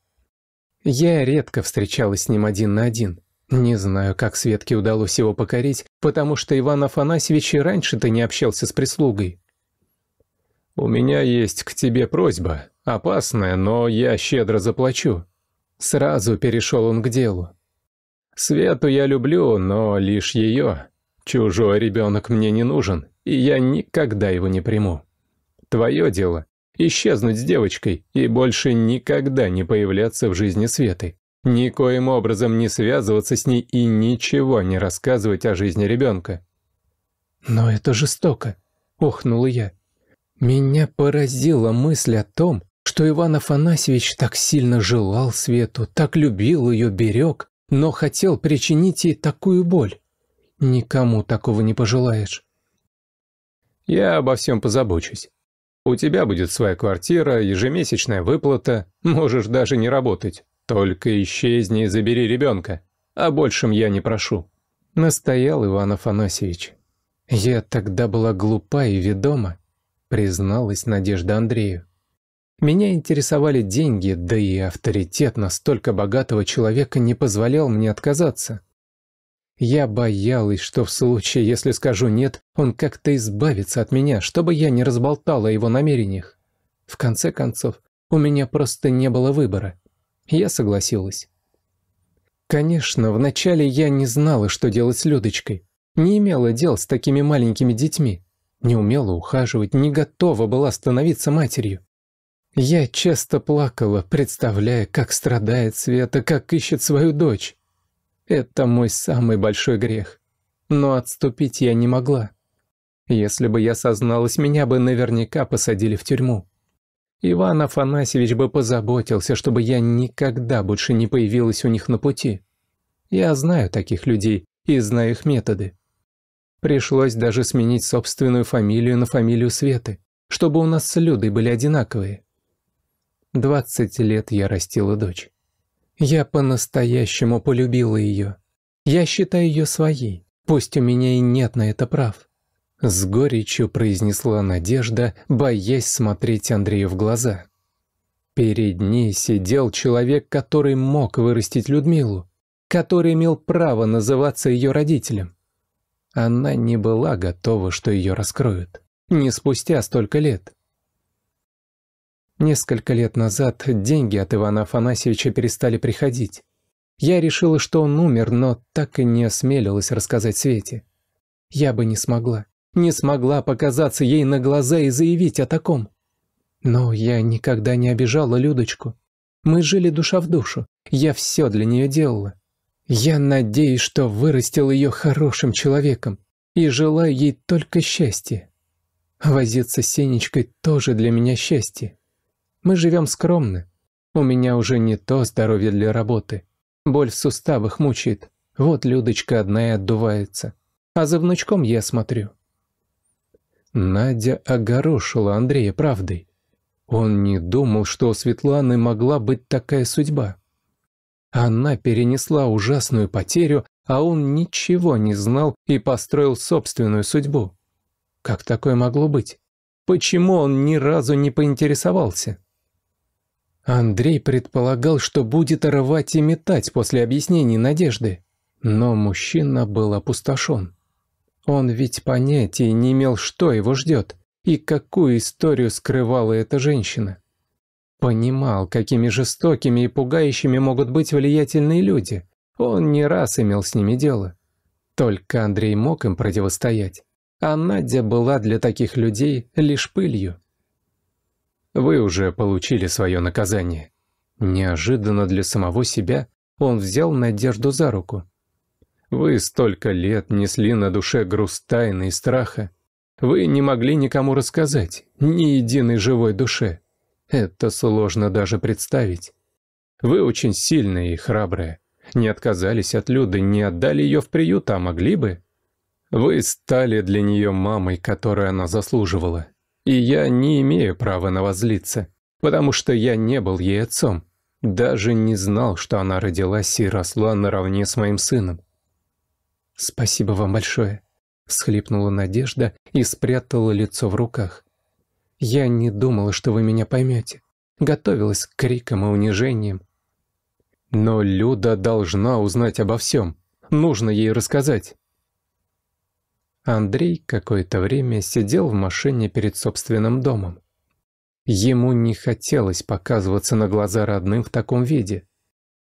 Я редко встречалась с ним один на один. Не знаю, как Светке удалось его покорить, потому что Иван Афанасьевич и раньше-то не общался с прислугой. «У меня есть к тебе просьба. Опасная, но я щедро заплачу». Сразу перешел он к делу. Свету я люблю, но лишь ее. Чужой ребенок мне не нужен, и я никогда его не приму. Твое дело — исчезнуть с девочкой и больше никогда не появляться в жизни Светы. Никоим образом не связываться с ней и ничего не рассказывать о жизни ребенка. «Но это жестоко», — охнула я. Меня поразила мысль о том, что Иван Афанасьевич так сильно желал Свету, так любил ее, берег, но хотел причинить ей такую боль. Никому такого не пожелаешь. Я обо всем позабочусь. У тебя будет своя квартира, ежемесячная выплата, можешь даже не работать. Только исчезни и забери ребенка. О большем я не прошу. Настоял Иван Афанасьевич. Я тогда была глупа и ведома, призналась Надежда Андрею. Меня интересовали деньги, да и авторитет настолько богатого человека не позволял мне отказаться. Я боялась, что в случае, если скажу «нет», он как-то избавится от меня, чтобы я не разболтала о его намерениях. В конце концов, у меня просто не было выбора. Я согласилась. Конечно, вначале я не знала, что делать с Людочкой. Не имела дел с такими маленькими детьми. Не умела ухаживать, не готова была становиться матерью. Я часто плакала, представляя, как страдает Света, как ищет свою дочь. Это мой самый большой грех. Но отступить я не могла. Если бы я созналась, меня бы наверняка посадили в тюрьму. Иван Афанасьевич бы позаботился, чтобы я никогда больше не появилась у них на пути. Я знаю таких людей и знаю их методы. Пришлось даже сменить собственную фамилию на фамилию Светы, чтобы у нас с Людой были одинаковые. 20 лет я растила дочь. Я по-настоящему полюбила ее. Я считаю ее своей, пусть у меня и нет на это прав. С горечью произнесла Надежда, боясь смотреть Андрею в глаза. Перед ней сидел человек, который мог вырастить Людмилу, который имел право называться ее родителем. Она не была готова, что ее раскроют. Не спустя столько лет. Несколько лет назад деньги от Ивана Афанасьевича перестали приходить. Я решила, что он умер, но так и не осмелилась рассказать Свете. Я бы не смогла. Не смогла показаться ей на глаза и заявить о таком. Но я никогда не обижала Людочку. Мы жили душа в душу. Я все для нее делала. Я надеюсь, что вырастил ее хорошим человеком и желаю ей только счастья. Возиться с Сенечкой тоже для меня счастье. Мы живем скромно. У меня уже не то здоровье для работы. Боль в суставах мучает. Вот Людочка одна и отдувается. А за внучком я смотрю. Надя огорошила Андрея правдой. Он не думал, что у Светланы могла быть такая судьба. Она перенесла ужасную потерю, а он ничего не знал и построил собственную судьбу. Как такое могло быть? Почему он ни разу не поинтересовался? Андрей предполагал, что будет рвать и метать после объяснений Надежды. Но мужчина был опустошен. Он ведь понятия не имел, что его ждет и какую историю скрывала эта женщина. Понимал, какими жестокими и пугающими могут быть влиятельные люди. Он не раз имел с ними дело. Только Андрей мог им противостоять. А Надя была для таких людей лишь пылью. Вы уже получили свое наказание». Неожиданно для самого себя он взял Надежду за руку. «Вы столько лет несли на душе груз тайны и страха. Вы не могли никому рассказать, ни единой живой душе. Это сложно даже представить. Вы очень сильные и храбрые. Не отказались от Люды, не отдали ее в приют, а могли бы. Вы стали для нее мамой, которую она заслуживала. И я не имею права на вас злиться, потому что я не был ей отцом. Даже не знал, что она родилась и росла наравне с моим сыном. «Спасибо вам большое», — схлипнула Надежда и спрятала лицо в руках. «Я не думала, что вы меня поймете. Готовилась к крикам и унижениям». «Но Люда должна узнать обо всем. Нужно ей рассказать». Андрей какое-то время сидел в машине перед собственным домом. Ему не хотелось показываться на глаза родным в таком виде.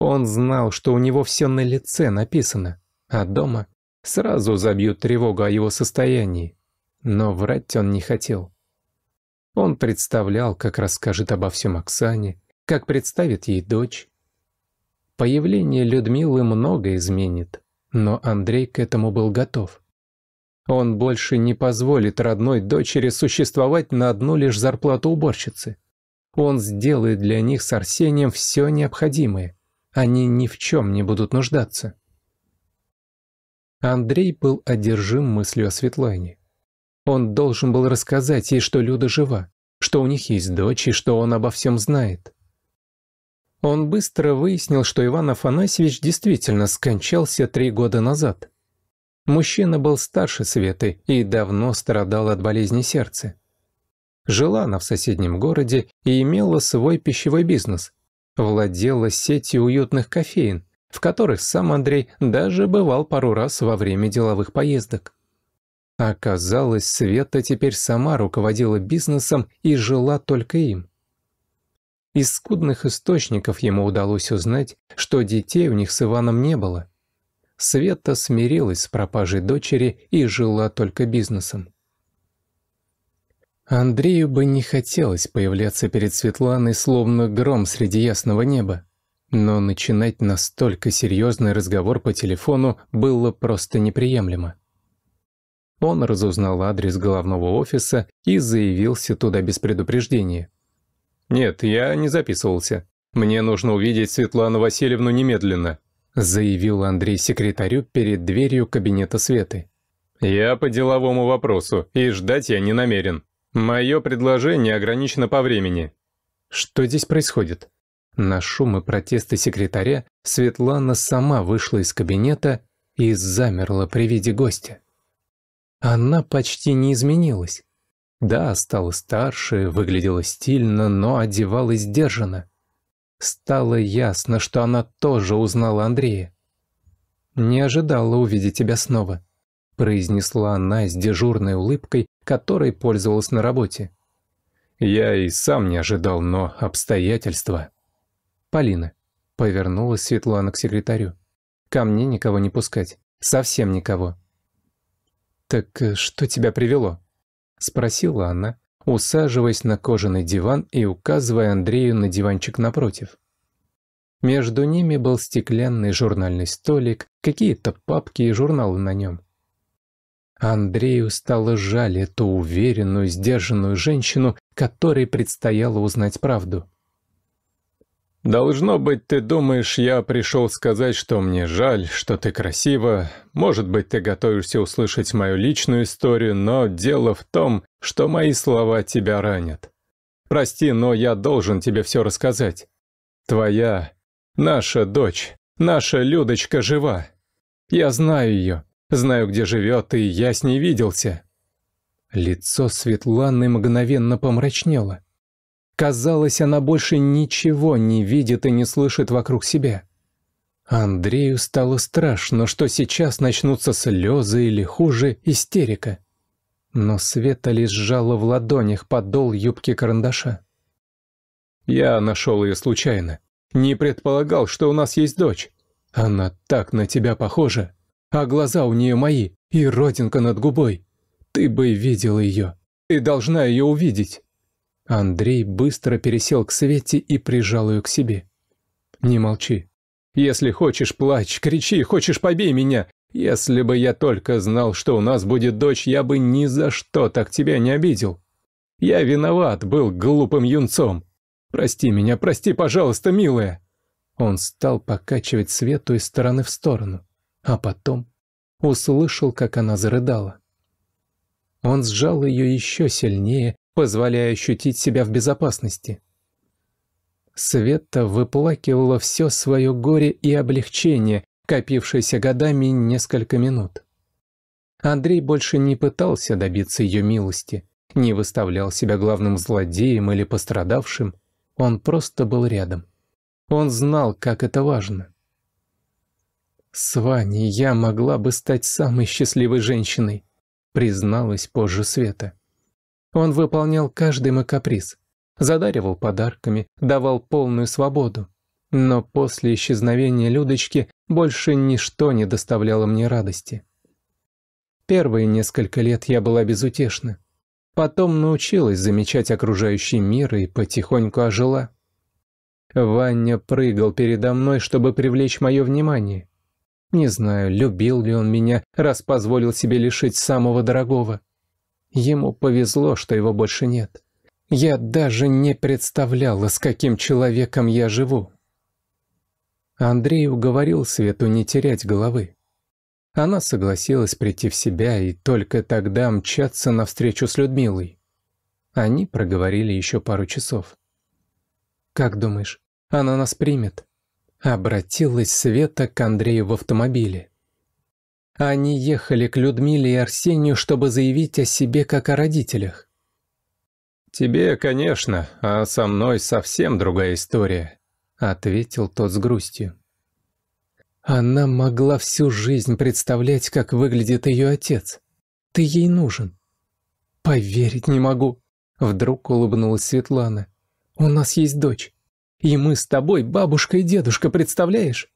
Он знал, что у него все на лице написано, а дома сразу забьют тревогу о его состоянии. Но врать он не хотел. Он представлял, как расскажет обо всем Оксане, как представит ей дочь. Появление Людмилы много изменит, но Андрей к этому был готов. Он больше не позволит родной дочери существовать на одну лишь зарплату уборщицы. Он сделает для них с Арсением все необходимое. Они ни в чем не будут нуждаться. Андрей был одержим мыслью о Светлане. Он должен был рассказать ей, что Люда жива, что у них есть дочь и что он обо всем знает. Он быстро выяснил, что Иван Афанасьевич действительно скончался три года назад – Мужчина был старше Светы и давно страдал от болезни сердца. Жила она в соседнем городе и имела свой пищевой бизнес. Владела сетью уютных кофеин, в которых сам Андрей даже бывал пару раз во время деловых поездок. Оказалось, Света теперь сама руководила бизнесом и жила только им. Из скудных источников ему удалось узнать, что детей у них с Иваном не было – Света смирилась с пропажей дочери и жила только бизнесом. Андрею бы не хотелось появляться перед Светланой словно гром среди ясного неба, но начинать настолько серьезный разговор по телефону было просто неприемлемо. Он разузнал адрес главного офиса и заявился туда без предупреждения. «Нет, я не записывался. Мне нужно увидеть Светлану Васильевну немедленно», заявил Андрей секретарю перед дверью кабинета Светы. «Я по деловому вопросу, и ждать я не намерен. Мое предложение ограничено по времени». «Что здесь происходит?» На шум и протесты секретаря Светлана сама вышла из кабинета и замерла при виде гостя. Она почти не изменилась. Да, стала старше, выглядела стильно, но одевалась сдержанно. Стало ясно, что она тоже узнала Андрея. «Не ожидала увидеть тебя снова», – произнесла она с дежурной улыбкой, которой пользовалась на работе. «Я и сам не ожидал, но обстоятельства». «Полина», – повернулась Светлана к секретарю. «Ко мне никого не пускать. Совсем никого». «Так э, что тебя привело?» – спросила она, усаживаясь на кожаный диван и указывая Андрею на диванчик напротив. Между ними был стеклянный журнальный столик, какие-то папки и журналы на нем. Андрею стало жаль эту уверенную, сдержанную женщину, которой предстояло узнать правду. «Должно быть, ты думаешь, я пришел сказать, что мне жаль, что ты красива. Может быть, ты готовишься услышать мою личную историю, но дело в том, что мои слова тебя ранят. Прости, но я должен тебе все рассказать. Твоя, наша дочь, наша Людочка жива. Я знаю ее, знаю, где живет, и я с ней виделся». Лицо Светланы мгновенно помрачнело. Казалось, она больше ничего не видит и не слышит вокруг себя. Андрею стало страшно, что сейчас начнутся слезы или, хуже, истерика. Но Света лишь сжала в ладонях подол юбки карандаша. «Я нашел ее случайно. Не предполагал, что у нас есть дочь. Она так на тебя похожа, а глаза у нее мои и родинка над губой. Ты бы видела ее. Ты должна ее увидеть». Андрей быстро пересел к Свете и прижал ее к себе. «Не молчи. Если хочешь, плачь, кричи, хочешь, побей меня. Если бы я только знал, что у нас будет дочь, я бы ни за что так тебя не обидел. Я виноват, был глупым юнцом. Прости меня, прости, пожалуйста, милая». Он стал покачивать Свету из стороны в сторону, а потом услышал, как она зарыдала. Он сжал ее еще сильнее позволяя ощутить себя в безопасности. Света выплакивала все свое горе и облегчение, копившееся годами несколько минут. Андрей больше не пытался добиться ее милости, не выставлял себя главным злодеем или пострадавшим, он просто был рядом. Он знал, как это важно. «С Ваней я могла бы стать самой счастливой женщиной», призналась позже Света. Он выполнял каждый мой каприз, задаривал подарками, давал полную свободу. Но после исчезновения Людочки больше ничто не доставляло мне радости. Первые несколько лет я была безутешна. Потом научилась замечать окружающий мир и потихоньку ожила. Ваня прыгал передо мной, чтобы привлечь мое внимание. Не знаю, любил ли он меня, раз позволил себе лишить самого дорогого. Ему повезло, что его больше нет. Я даже не представляла, с каким человеком я живу. Андрей уговорил Свету не терять головы. Она согласилась прийти в себя и только тогда мчаться навстречу с Людмилой. Они проговорили еще пару часов. «Как думаешь, она нас примет?» Обратилась Света к Андрею в автомобиле. Они ехали к Людмиле и Арсению, чтобы заявить о себе как о родителях. «Тебе, конечно, а со мной совсем другая история», — ответил тот с грустью. Она могла всю жизнь представлять, как выглядит ее отец. Ты ей нужен. Поверить не могу. Вдруг улыбнулась Светлана. У нас есть дочь. И мы с тобой, бабушка и дедушка, представляешь?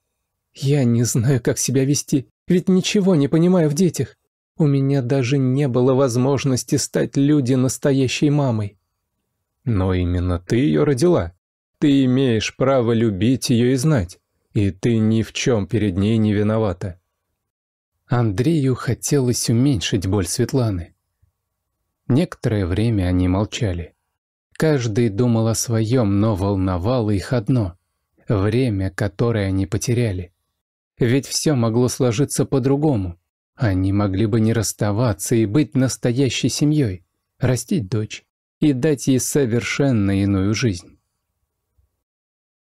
Я не знаю, как себя вести. Ведь ничего не понимаю в детях. У меня даже не было возможности стать люди настоящей мамой. Но именно ты ее родила. Ты имеешь право любить ее и знать. И ты ни в чем перед ней не виновата. Андрею хотелось уменьшить боль Светланы. Некоторое время они молчали. Каждый думал о своем, но волновало их одно — время, которое они потеряли — ведь все могло сложиться по-другому. Они могли бы не расставаться и быть настоящей семьей, растить дочь и дать ей совершенно иную жизнь.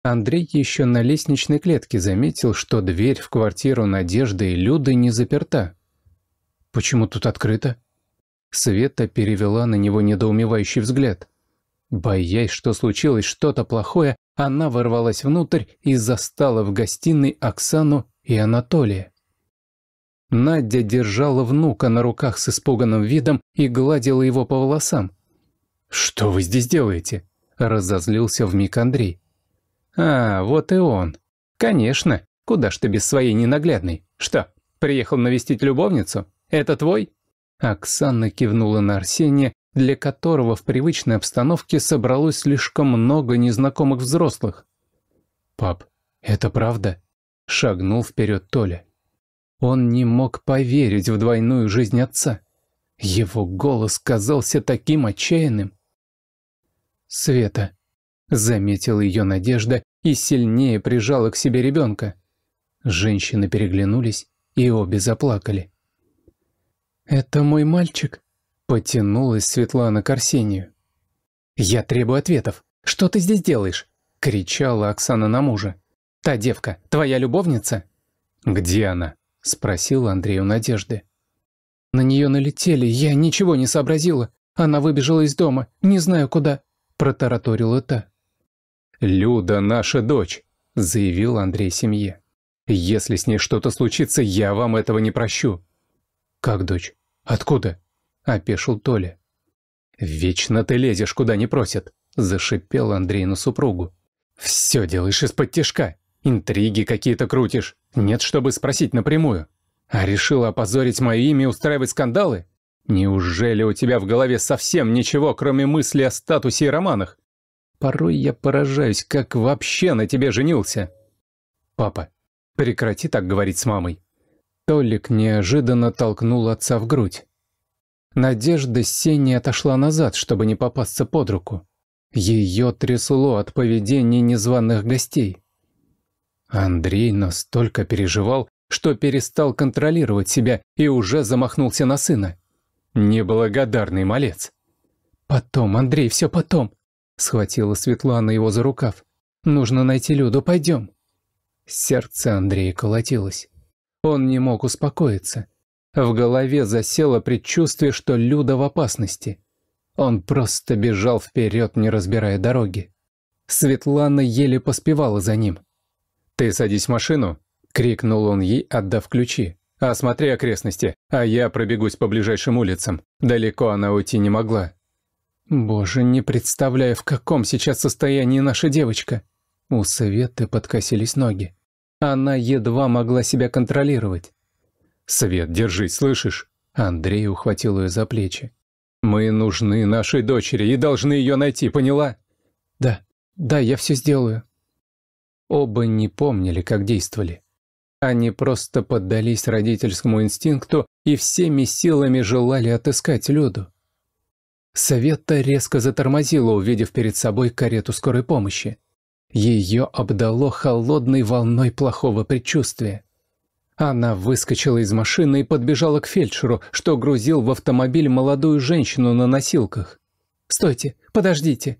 Андрей еще на лестничной клетке заметил, что дверь в квартиру Надежды и Люды не заперта. «Почему тут открыто?» Света перевела на него недоумевающий взгляд. Боясь, что случилось что-то плохое, она ворвалась внутрь и застала в гостиной Оксану и Анатолия. Надя держала внука на руках с испуганным видом и гладила его по волосам. «Что вы здесь делаете?» – разозлился вмиг Андрей. «А, вот и он. Конечно. Куда ж ты без своей ненаглядной? Что, приехал навестить любовницу? Это твой?» Оксана кивнула на Арсения, для которого в привычной обстановке собралось слишком много незнакомых взрослых. «Пап, это правда?» – шагнул вперед Толя. Он не мог поверить в двойную жизнь отца. Его голос казался таким отчаянным. «Света», – заметила ее надежда и сильнее прижала к себе ребенка. Женщины переглянулись и обе заплакали. «Это мой мальчик?» Потянулась Светлана к Арсению. «Я требую ответов. Что ты здесь делаешь?» — кричала Оксана на мужа. «Та девка, твоя любовница?» «Где она?» — спросил Андрей у Надежды. «На нее налетели, я ничего не сообразила. Она выбежала из дома, не знаю куда», — протараторила та. «Люда наша дочь», — заявил Андрей семье. «Если с ней что-то случится, я вам этого не прощу». «Как дочь? Откуда?» – опешил Толя. «Вечно ты лезешь, куда не просят», – зашипел Андрей на супругу. «Все делаешь из-под тяжка, интриги какие-то крутишь, нет, чтобы спросить напрямую. А решила опозорить мое имя и устраивать скандалы? Неужели у тебя в голове совсем ничего, кроме мысли о статусе и романах? Порой я поражаюсь, как вообще на тебе женился. Папа, прекрати так говорить с мамой. Толик неожиданно толкнул отца в грудь. Надежда Сенни отошла назад, чтобы не попасться под руку. Ее трясло от поведения незваных гостей. Андрей настолько переживал, что перестал контролировать себя и уже замахнулся на сына. Неблагодарный малец. «Потом, Андрей, все потом!» Схватила Светлана его за рукав. «Нужно найти Люду, пойдем!» Сердце Андрея колотилось. Он не мог успокоиться. В голове засело предчувствие, что Люда в опасности. Он просто бежал вперед, не разбирая дороги. Светлана еле поспевала за ним. «Ты садись в машину!» — крикнул он ей, отдав ключи. «Осмотри окрестности, а я пробегусь по ближайшим улицам. Далеко она уйти не могла». «Боже, не представляю, в каком сейчас состоянии наша девочка!» У Светы подкосились ноги. Она едва могла себя контролировать. «Свет, держись, слышишь?» Андрей ухватил ее за плечи. «Мы нужны нашей дочери и должны ее найти, поняла?» «Да, да, я все сделаю». Оба не помнили, как действовали. Они просто поддались родительскому инстинкту и всеми силами желали отыскать Люду. Советта резко затормозила, увидев перед собой карету скорой помощи. Ее обдало холодной волной плохого предчувствия. Она выскочила из машины и подбежала к фельдшеру, что грузил в автомобиль молодую женщину на носилках. «Стойте, подождите!»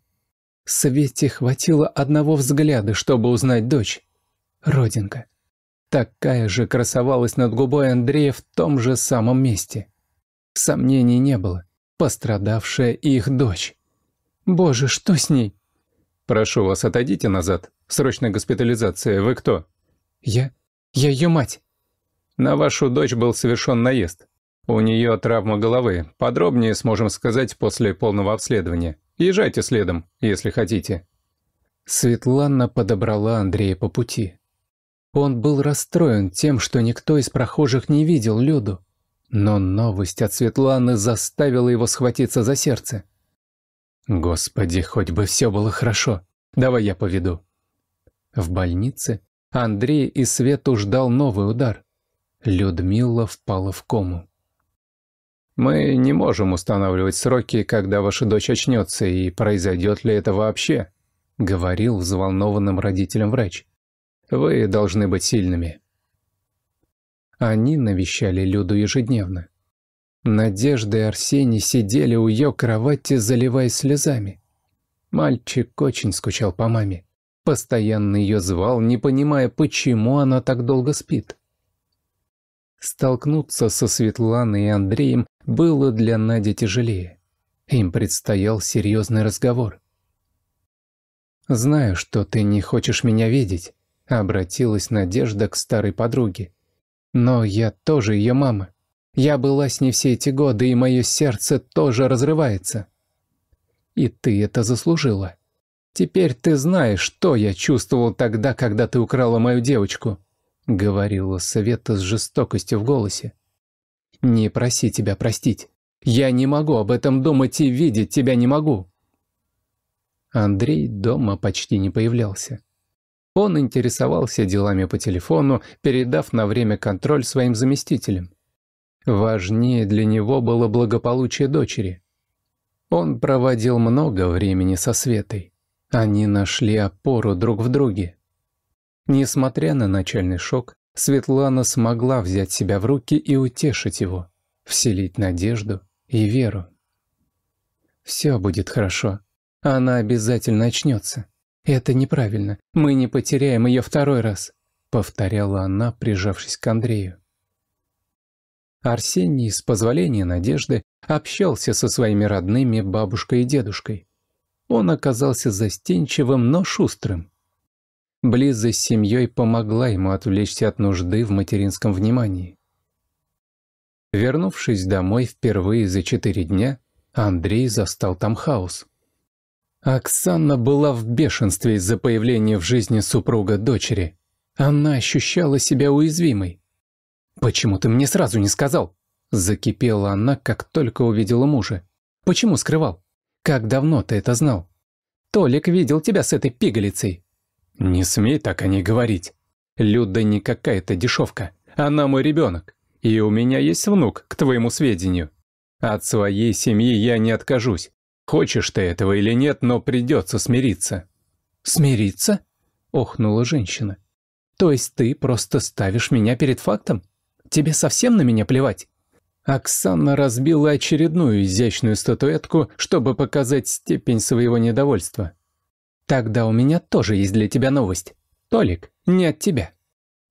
Свете хватило одного взгляда, чтобы узнать дочь. Родинка. Такая же красовалась над губой Андрея в том же самом месте. Сомнений не было. Пострадавшая их дочь. «Боже, что с ней?» «Прошу вас, отойдите назад. Срочная госпитализация. Вы кто?» «Я... Я ее мать. На вашу дочь был совершен наезд. У нее травма головы. Подробнее сможем сказать после полного обследования. Езжайте следом, если хотите». Светлана подобрала Андрея по пути. Он был расстроен тем, что никто из прохожих не видел Люду. Но новость от Светланы заставила его схватиться за сердце. «Господи, хоть бы все было хорошо. Давай я поведу». В больнице Андрей и Свету ждал новый удар. Людмила впала в кому. «Мы не можем устанавливать сроки, когда ваша дочь очнется, и произойдет ли это вообще», — говорил взволнованным родителям врач. «Вы должны быть сильными». Они навещали Люду ежедневно. Надежда и Арсений сидели у ее кровати, заливаясь слезами. Мальчик очень скучал по маме. Постоянно ее звал, не понимая, почему она так долго спит. Столкнуться со Светланой и Андреем было для Нади тяжелее. Им предстоял серьезный разговор. «Знаю, что ты не хочешь меня видеть», — обратилась Надежда к старой подруге. «Но я тоже ее мама. Я была с ней все эти годы, и мое сердце тоже разрывается». «И ты это заслужила. Теперь ты знаешь, что я чувствовал тогда, когда ты украла мою девочку». — говорила Света с жестокостью в голосе. «Не проси тебя простить. Я не могу об этом думать и видеть тебя не могу». Андрей дома почти не появлялся. Он интересовался делами по телефону, передав на время контроль своим заместителям. Важнее для него было благополучие дочери. Он проводил много времени со Светой. Они нашли опору друг в друге. Несмотря на начальный шок, Светлана смогла взять себя в руки и утешить его, вселить надежду и веру. «Все будет хорошо. Она обязательно очнется. Это неправильно. Мы не потеряем ее второй раз», — повторяла она, прижавшись к Андрею. Арсений, с позволения Надежды, общался со своими родными бабушкой и дедушкой. Он оказался застенчивым, но шустрым. Близость с семьей помогла ему отвлечься от нужды в материнском внимании. Вернувшись домой впервые за четыре дня, Андрей застал там хаос. Оксана была в бешенстве из-за появления в жизни супруга дочери. Она ощущала себя уязвимой. «Почему ты мне сразу не сказал?» Закипела она, как только увидела мужа. «Почему скрывал? Как давно ты это знал? Толик видел тебя с этой пигалицей. «Не смей так о ней говорить. Люда не какая-то дешевка. Она мой ребенок. И у меня есть внук, к твоему сведению. От своей семьи я не откажусь. Хочешь ты этого или нет, но придется смириться». «Смириться?» – охнула женщина. «То есть ты просто ставишь меня перед фактом? Тебе совсем на меня плевать?» Оксана разбила очередную изящную статуэтку, чтобы показать степень своего недовольства. Тогда у меня тоже есть для тебя новость. Толик, не от тебя.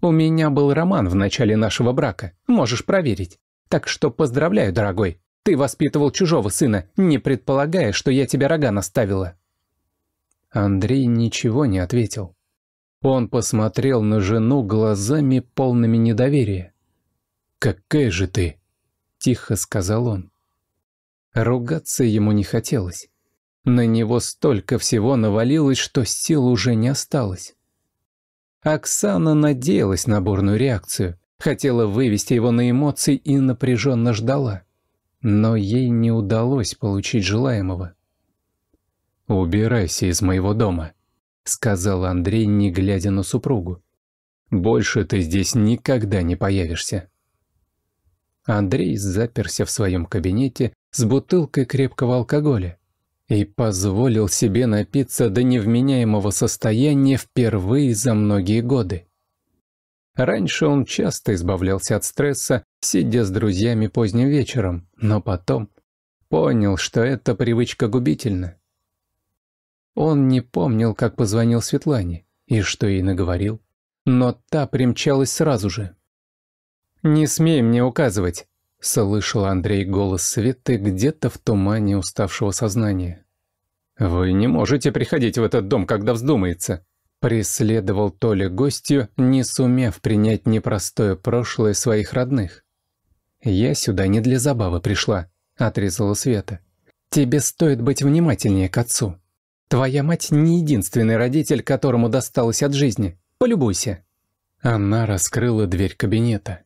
У меня был роман в начале нашего брака, можешь проверить. Так что поздравляю, дорогой. Ты воспитывал чужого сына, не предполагая, что я тебя рога наставила. Андрей ничего не ответил. Он посмотрел на жену глазами, полными недоверия. «Какая же ты!» — тихо сказал он. Ругаться ему не хотелось. На него столько всего навалилось, что сил уже не осталось. Оксана надеялась на бурную реакцию, хотела вывести его на эмоции и напряженно ждала. Но ей не удалось получить желаемого. «Убирайся из моего дома», — сказал Андрей, не глядя на супругу. «Больше ты здесь никогда не появишься». Андрей заперся в своем кабинете с бутылкой крепкого алкоголя и позволил себе напиться до невменяемого состояния впервые за многие годы. Раньше он часто избавлялся от стресса, сидя с друзьями поздним вечером, но потом понял, что эта привычка губительна. Он не помнил, как позвонил Светлане и что ей наговорил, но та примчалась сразу же. «Не смей мне указывать», Слышал Андрей голос Светы где-то в тумане уставшего сознания. «Вы не можете приходить в этот дом, когда вздумается!» Преследовал Толя гостью, не сумев принять непростое прошлое своих родных. «Я сюда не для забавы пришла», — отрезала Света. «Тебе стоит быть внимательнее к отцу. Твоя мать не единственный родитель, которому досталось от жизни. Полюбуйся». Она раскрыла дверь кабинета.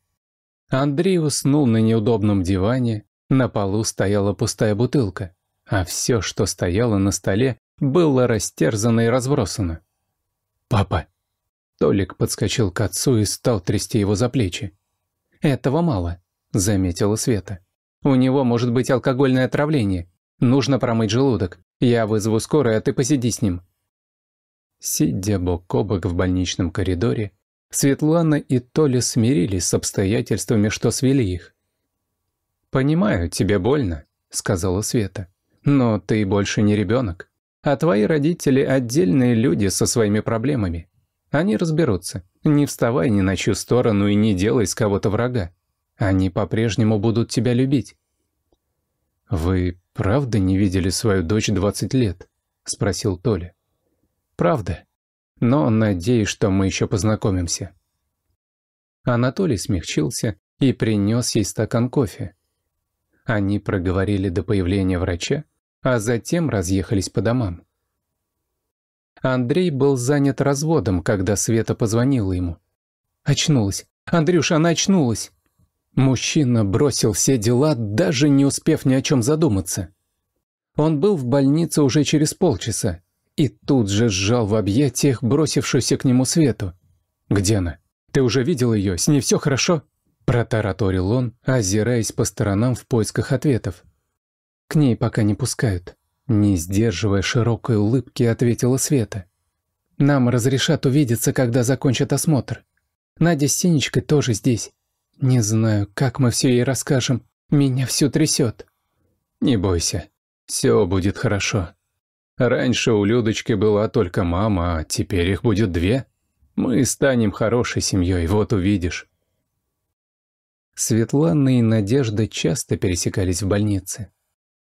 Андрей уснул на неудобном диване, на полу стояла пустая бутылка, а все, что стояло на столе, было растерзано и разбросано. «Папа!» Толик подскочил к отцу и стал трясти его за плечи. «Этого мало», — заметила Света. «У него может быть алкогольное отравление. Нужно промыть желудок. Я вызову скорую, а ты посиди с ним». Сидя бок о бок в больничном коридоре, Светлана и Толя смирились с обстоятельствами, что свели их. «Понимаю, тебе больно», — сказала Света. «Но ты больше не ребенок. А твои родители — отдельные люди со своими проблемами. Они разберутся. Не вставай ни на чью сторону и не делай с кого-то врага. Они по-прежнему будут тебя любить». «Вы правда не видели свою дочь 20 лет?» — спросил Толя. «Правда», но надеюсь, что мы еще познакомимся». Анатолий смягчился и принес ей стакан кофе. Они проговорили до появления врача, а затем разъехались по домам. Андрей был занят разводом, когда Света позвонила ему. «Очнулась! Андрюша, она очнулась!» Мужчина бросил все дела, даже не успев ни о чем задуматься. Он был в больнице уже через полчаса, и тут же сжал в объятиях бросившуюся к нему Свету. «Где она? Ты уже видел ее? С ней все хорошо?» Протараторил он, озираясь по сторонам в поисках ответов. «К ней пока не пускают», — не сдерживая широкой улыбки, ответила Света. «Нам разрешат увидеться, когда закончат осмотр. Надя с Синечкой тоже здесь. Не знаю, как мы все ей расскажем. Меня все трясет». «Не бойся, все будет хорошо», Раньше у Людочки была только мама, а теперь их будет две. Мы станем хорошей семьей, вот увидишь. Светлана и Надежда часто пересекались в больнице.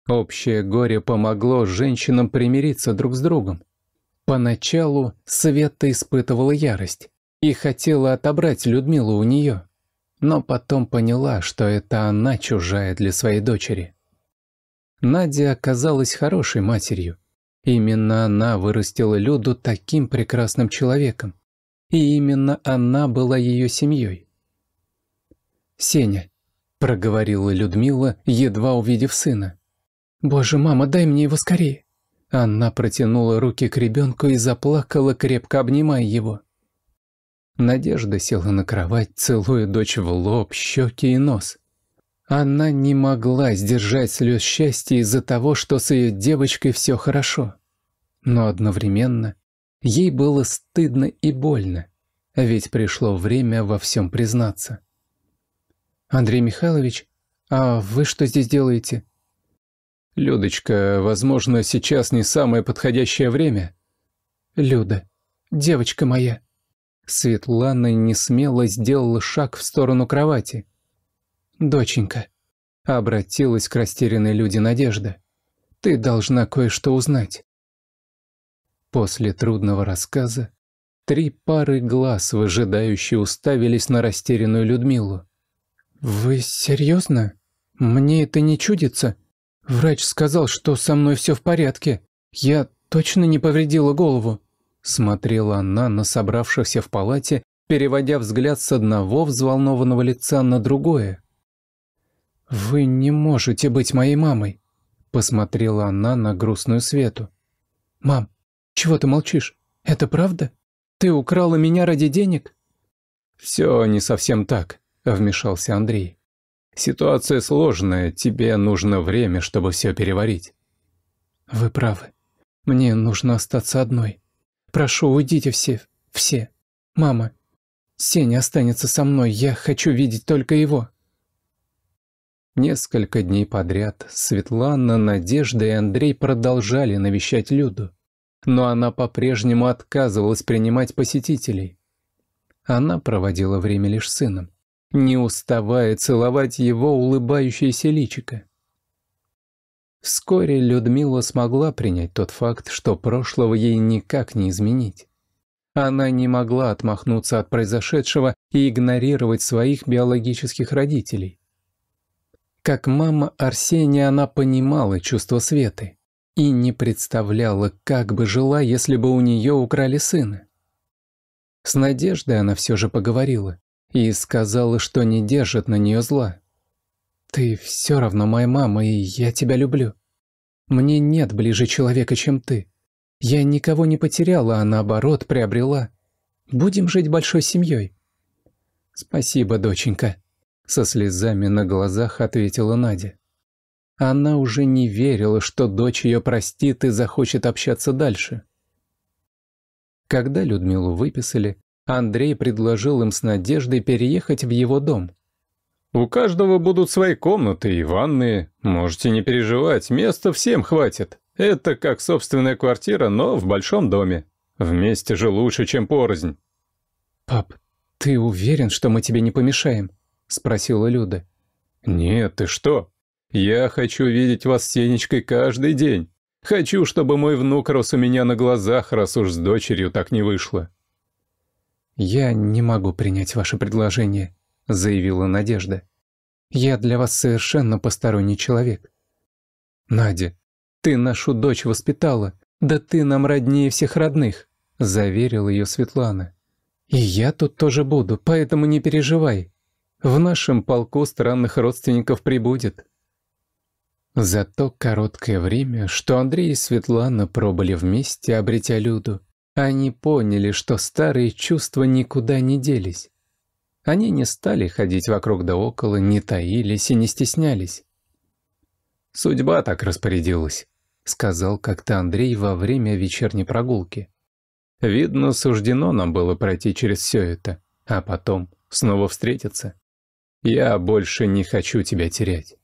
Общее горе помогло женщинам примириться друг с другом. Поначалу Света испытывала ярость и хотела отобрать Людмилу у нее, но потом поняла, что это она чужая для своей дочери. Надя оказалась хорошей матерью. Именно она вырастила Люду таким прекрасным человеком. И именно она была ее семьей. «Сеня», — проговорила Людмила, едва увидев сына. «Боже, мама, дай мне его скорее». Она протянула руки к ребенку и заплакала, крепко обнимая его. Надежда села на кровать, целуя дочь в лоб, щеки и нос. Она не могла сдержать слез счастья из-за того, что с ее девочкой все хорошо. Но одновременно ей было стыдно и больно, а ведь пришло время во всем признаться. «Андрей Михайлович, а вы что здесь делаете?» «Людочка, возможно, сейчас не самое подходящее время». «Люда, девочка моя». Светлана несмело сделала шаг в сторону кровати. «Доченька», — обратилась к растерянной люди Надежда, — «ты должна кое-что узнать». После трудного рассказа три пары глаз выжидающие уставились на растерянную Людмилу. «Вы серьезно? Мне это не чудится? Врач сказал, что со мной все в порядке. Я точно не повредила голову?» Смотрела она на собравшихся в палате, переводя взгляд с одного взволнованного лица на другое. «Вы не можете быть моей мамой», — посмотрела она на грустную Свету. «Мам, чего ты молчишь? Это правда? Ты украла меня ради денег?» «Все не совсем так», — вмешался Андрей. «Ситуация сложная, тебе нужно время, чтобы все переварить». «Вы правы. Мне нужно остаться одной. Прошу, уйдите все, все. Мама, Сеня останется со мной, я хочу видеть только его». Несколько дней подряд Светлана, Надежда и Андрей продолжали навещать Люду, но она по-прежнему отказывалась принимать посетителей. Она проводила время лишь с сыном, не уставая целовать его улыбающееся личико. Вскоре Людмила смогла принять тот факт, что прошлого ей никак не изменить. Она не могла отмахнуться от произошедшего и игнорировать своих биологических родителей. Как мама Арсения она понимала чувство Светы и не представляла, как бы жила, если бы у нее украли сына. С Надеждой она все же поговорила и сказала, что не держит на нее зла. «Ты все равно моя мама, и я тебя люблю. Мне нет ближе человека, чем ты. Я никого не потеряла, а наоборот приобрела. Будем жить большой семьей». «Спасибо, доченька», со слезами на глазах ответила Надя. Она уже не верила, что дочь ее простит и захочет общаться дальше. Когда Людмилу выписали, Андрей предложил им с надеждой переехать в его дом. «У каждого будут свои комнаты и ванные. Можете не переживать, места всем хватит. Это как собственная квартира, но в большом доме. Вместе же лучше, чем порознь». «Пап, ты уверен, что мы тебе не помешаем?» спросила Люда. «Нет, ты что? Я хочу видеть вас с Сенечкой каждый день. Хочу, чтобы мой внук рос у меня на глазах, раз уж с дочерью так не вышло». «Я не могу принять ваше предложение», — заявила Надежда. «Я для вас совершенно посторонний человек». «Надя, ты нашу дочь воспитала, да ты нам роднее всех родных», — заверила ее Светлана. «И я тут тоже буду, поэтому не переживай. В нашем полку странных родственников прибудет. За то короткое время, что Андрей и Светлана пробыли вместе, обретя Люду, они поняли, что старые чувства никуда не делись. Они не стали ходить вокруг да около, не таились и не стеснялись. «Судьба так распорядилась», — сказал как-то Андрей во время вечерней прогулки. «Видно, суждено нам было пройти через все это, а потом снова встретиться». Я больше не хочу тебя терять.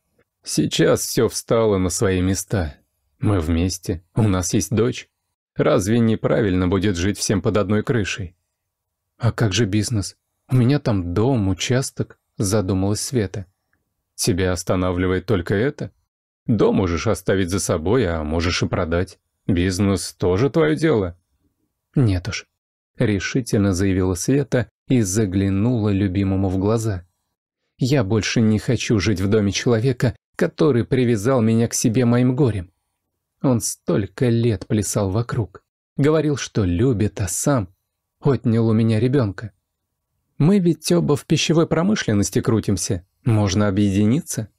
Сейчас все встало на свои места. Мы вместе, у нас есть дочь. Разве неправильно будет жить всем под одной крышей? А как же бизнес? У меня там дом, участок, задумалась Света. Тебя останавливает только это? Дом можешь оставить за собой, а можешь и продать. Бизнес тоже твое дело. Нет уж. Решительно заявила Света и заглянула любимому в глаза. Я больше не хочу жить в доме человека, который привязал меня к себе моим горем. Он столько лет плясал вокруг. Говорил, что любит, а сам отнял у меня ребенка. Мы ведь оба в пищевой промышленности крутимся. Можно объединиться?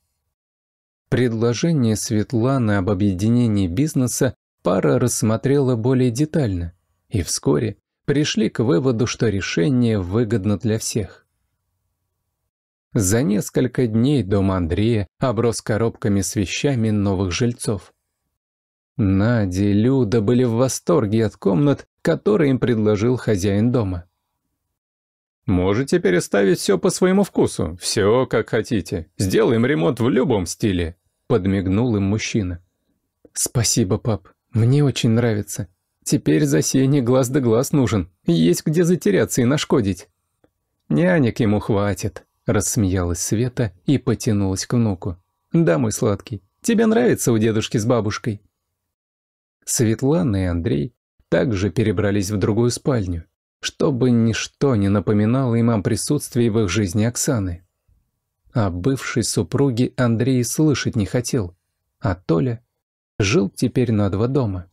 Предложение Светланы об объединении бизнеса пара рассмотрела более детально. И вскоре пришли к выводу, что решение выгодно для всех. За несколько дней дом Андрея оброс коробками с вещами новых жильцов. Надя и Люда были в восторге от комнат, которые им предложил хозяин дома. «Можете переставить все по своему вкусу, все как хотите. Сделаем ремонт в любом стиле», — подмигнул им мужчина. «Спасибо, пап, мне очень нравится. Теперь за сене глаз да глаз нужен, есть где затеряться и нашкодить». «Нянек ему хватит», Рассмеялась Света и потянулась к внуку. «Да, мой сладкий, тебе нравится у дедушки с бабушкой?» Светлана и Андрей также перебрались в другую спальню, чтобы ничто не напоминало им о присутствии в их жизни Оксаны. О а бывшей супруге Андрей слышать не хотел, а Толя жил теперь на два дома.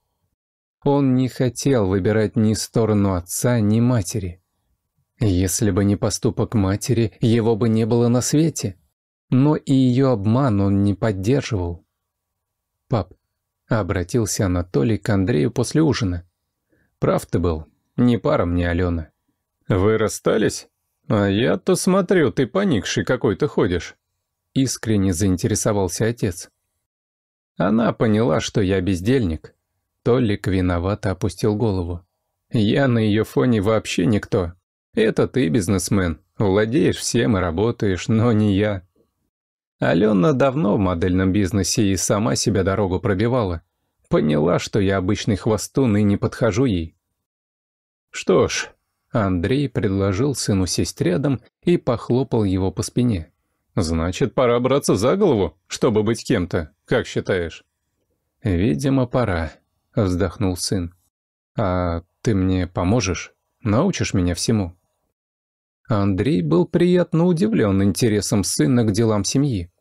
Он не хотел выбирать ни сторону отца, ни матери. Если бы не поступок матери, его бы не было на свете. Но и ее обман он не поддерживал. «Пап», — обратился Анатолий к Андрею после ужина. «Прав ты был, не пара мне, Алена». «Вы расстались? А я-то смотрю, ты поникший какой-то ходишь». Искренне заинтересовался отец. Она поняла, что я бездельник. Толик виновато опустил голову. Я на ее фоне вообще никто. Это ты бизнесмен, владеешь всем и работаешь, но не я. Алена давно в модельном бизнесе и сама себя дорогу пробивала. Поняла, что я обычный хвостун и не подхожу ей. Что ж, Андрей предложил сыну сесть рядом и похлопал его по спине. «Значит, пора браться за голову, чтобы быть кем-то, как считаешь?» «Видимо, пора», — вздохнул сын. «А ты мне поможешь? Научишь меня всему?» Андрей был приятно удивлен интересом сына к делам семьи.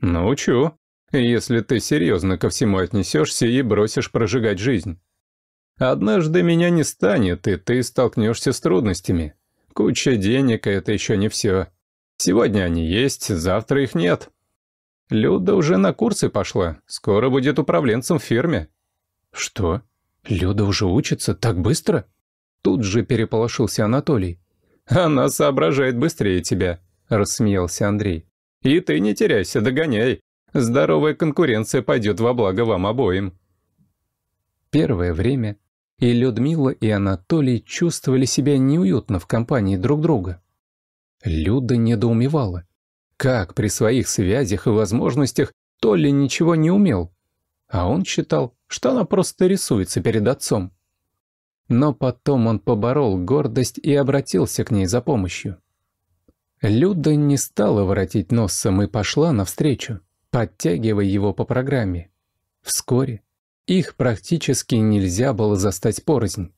Ну чё, если ты серьезно ко всему отнесешься и бросишь прожигать жизнь. Однажды меня не станет, и ты столкнешься с трудностями. Куча денег – это еще не все. Сегодня они есть, завтра их нет. Люда уже на курсы пошла, скоро будет управленцем в фирме». «Что? Люда уже учится так быстро?» Тут же переполошился Анатолий. «Она соображает быстрее тебя», – рассмеялся Андрей. «И ты не теряйся, догоняй. Здоровая конкуренция пойдет во благо вам обоим». Первое время и Людмила, и Анатолий чувствовали себя неуютно в компании друг друга. Люда недоумевала. Как при своих связях и возможностях Толли ничего не умел? А он считал, что она просто рисуется перед отцом. Но потом он поборол гордость и обратился к ней за помощью. Люда не стала воротить носом и пошла навстречу, подтягивая его по программе. Вскоре их практически нельзя было застать порознь.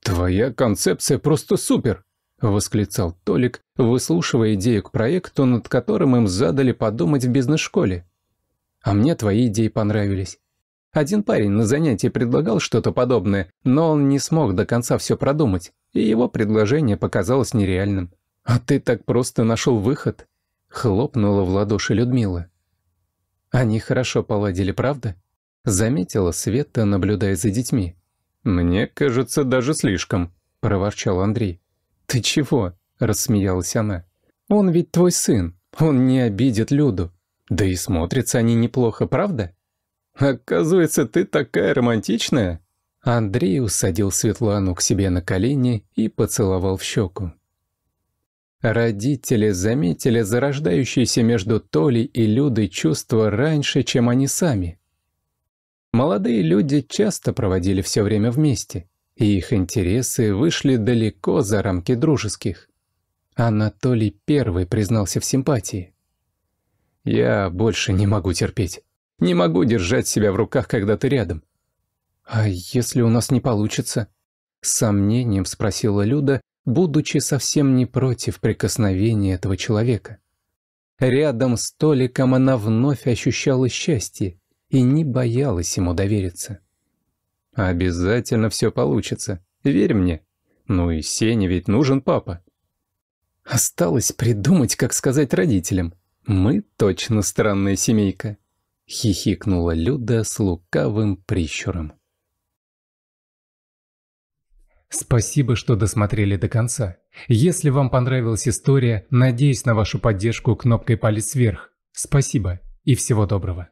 «Твоя концепция просто супер!» — восклицал Толик, выслушивая идею к проекту, над которым им задали подумать в бизнес-школе. «А мне твои идеи понравились», один парень на занятии предлагал что-то подобное, но он не смог до конца все продумать, и его предложение показалось нереальным. «А ты так просто нашел выход?» — хлопнула в ладоши Людмила. «Они хорошо поладили, правда?» — заметила Света, наблюдая за детьми. «Мне кажется, даже слишком», — проворчал Андрей. «Ты чего?» — рассмеялась она. «Он ведь твой сын, он не обидит Люду. Да и смотрятся они неплохо, правда?» Оказывается, ты такая романтичная!» Андрей усадил Светлану к себе на колени и поцеловал в щеку. Родители заметили зарождающееся между Толей и Людой чувство раньше, чем они сами. Молодые люди часто проводили все время вместе, и их интересы вышли далеко за рамки дружеских. Анатолий первый признался в симпатии. «Я больше не могу терпеть. Не могу держать себя в руках, когда ты рядом». «А если у нас не получится?» С сомнением спросила Люда, будучи совсем не против прикосновения этого человека. Рядом с Толиком она вновь ощущала счастье и не боялась ему довериться. «Обязательно все получится, верь мне. Ну и Сене ведь нужен папа». Осталось придумать, как сказать родителям. Мы точно странная семейка. — хихикнула Люда с лукавым прищуром. Спасибо, что досмотрели до конца. Если вам понравилась история, надеюсь на вашу поддержку кнопкой «Палец вверх». Спасибо и всего доброго.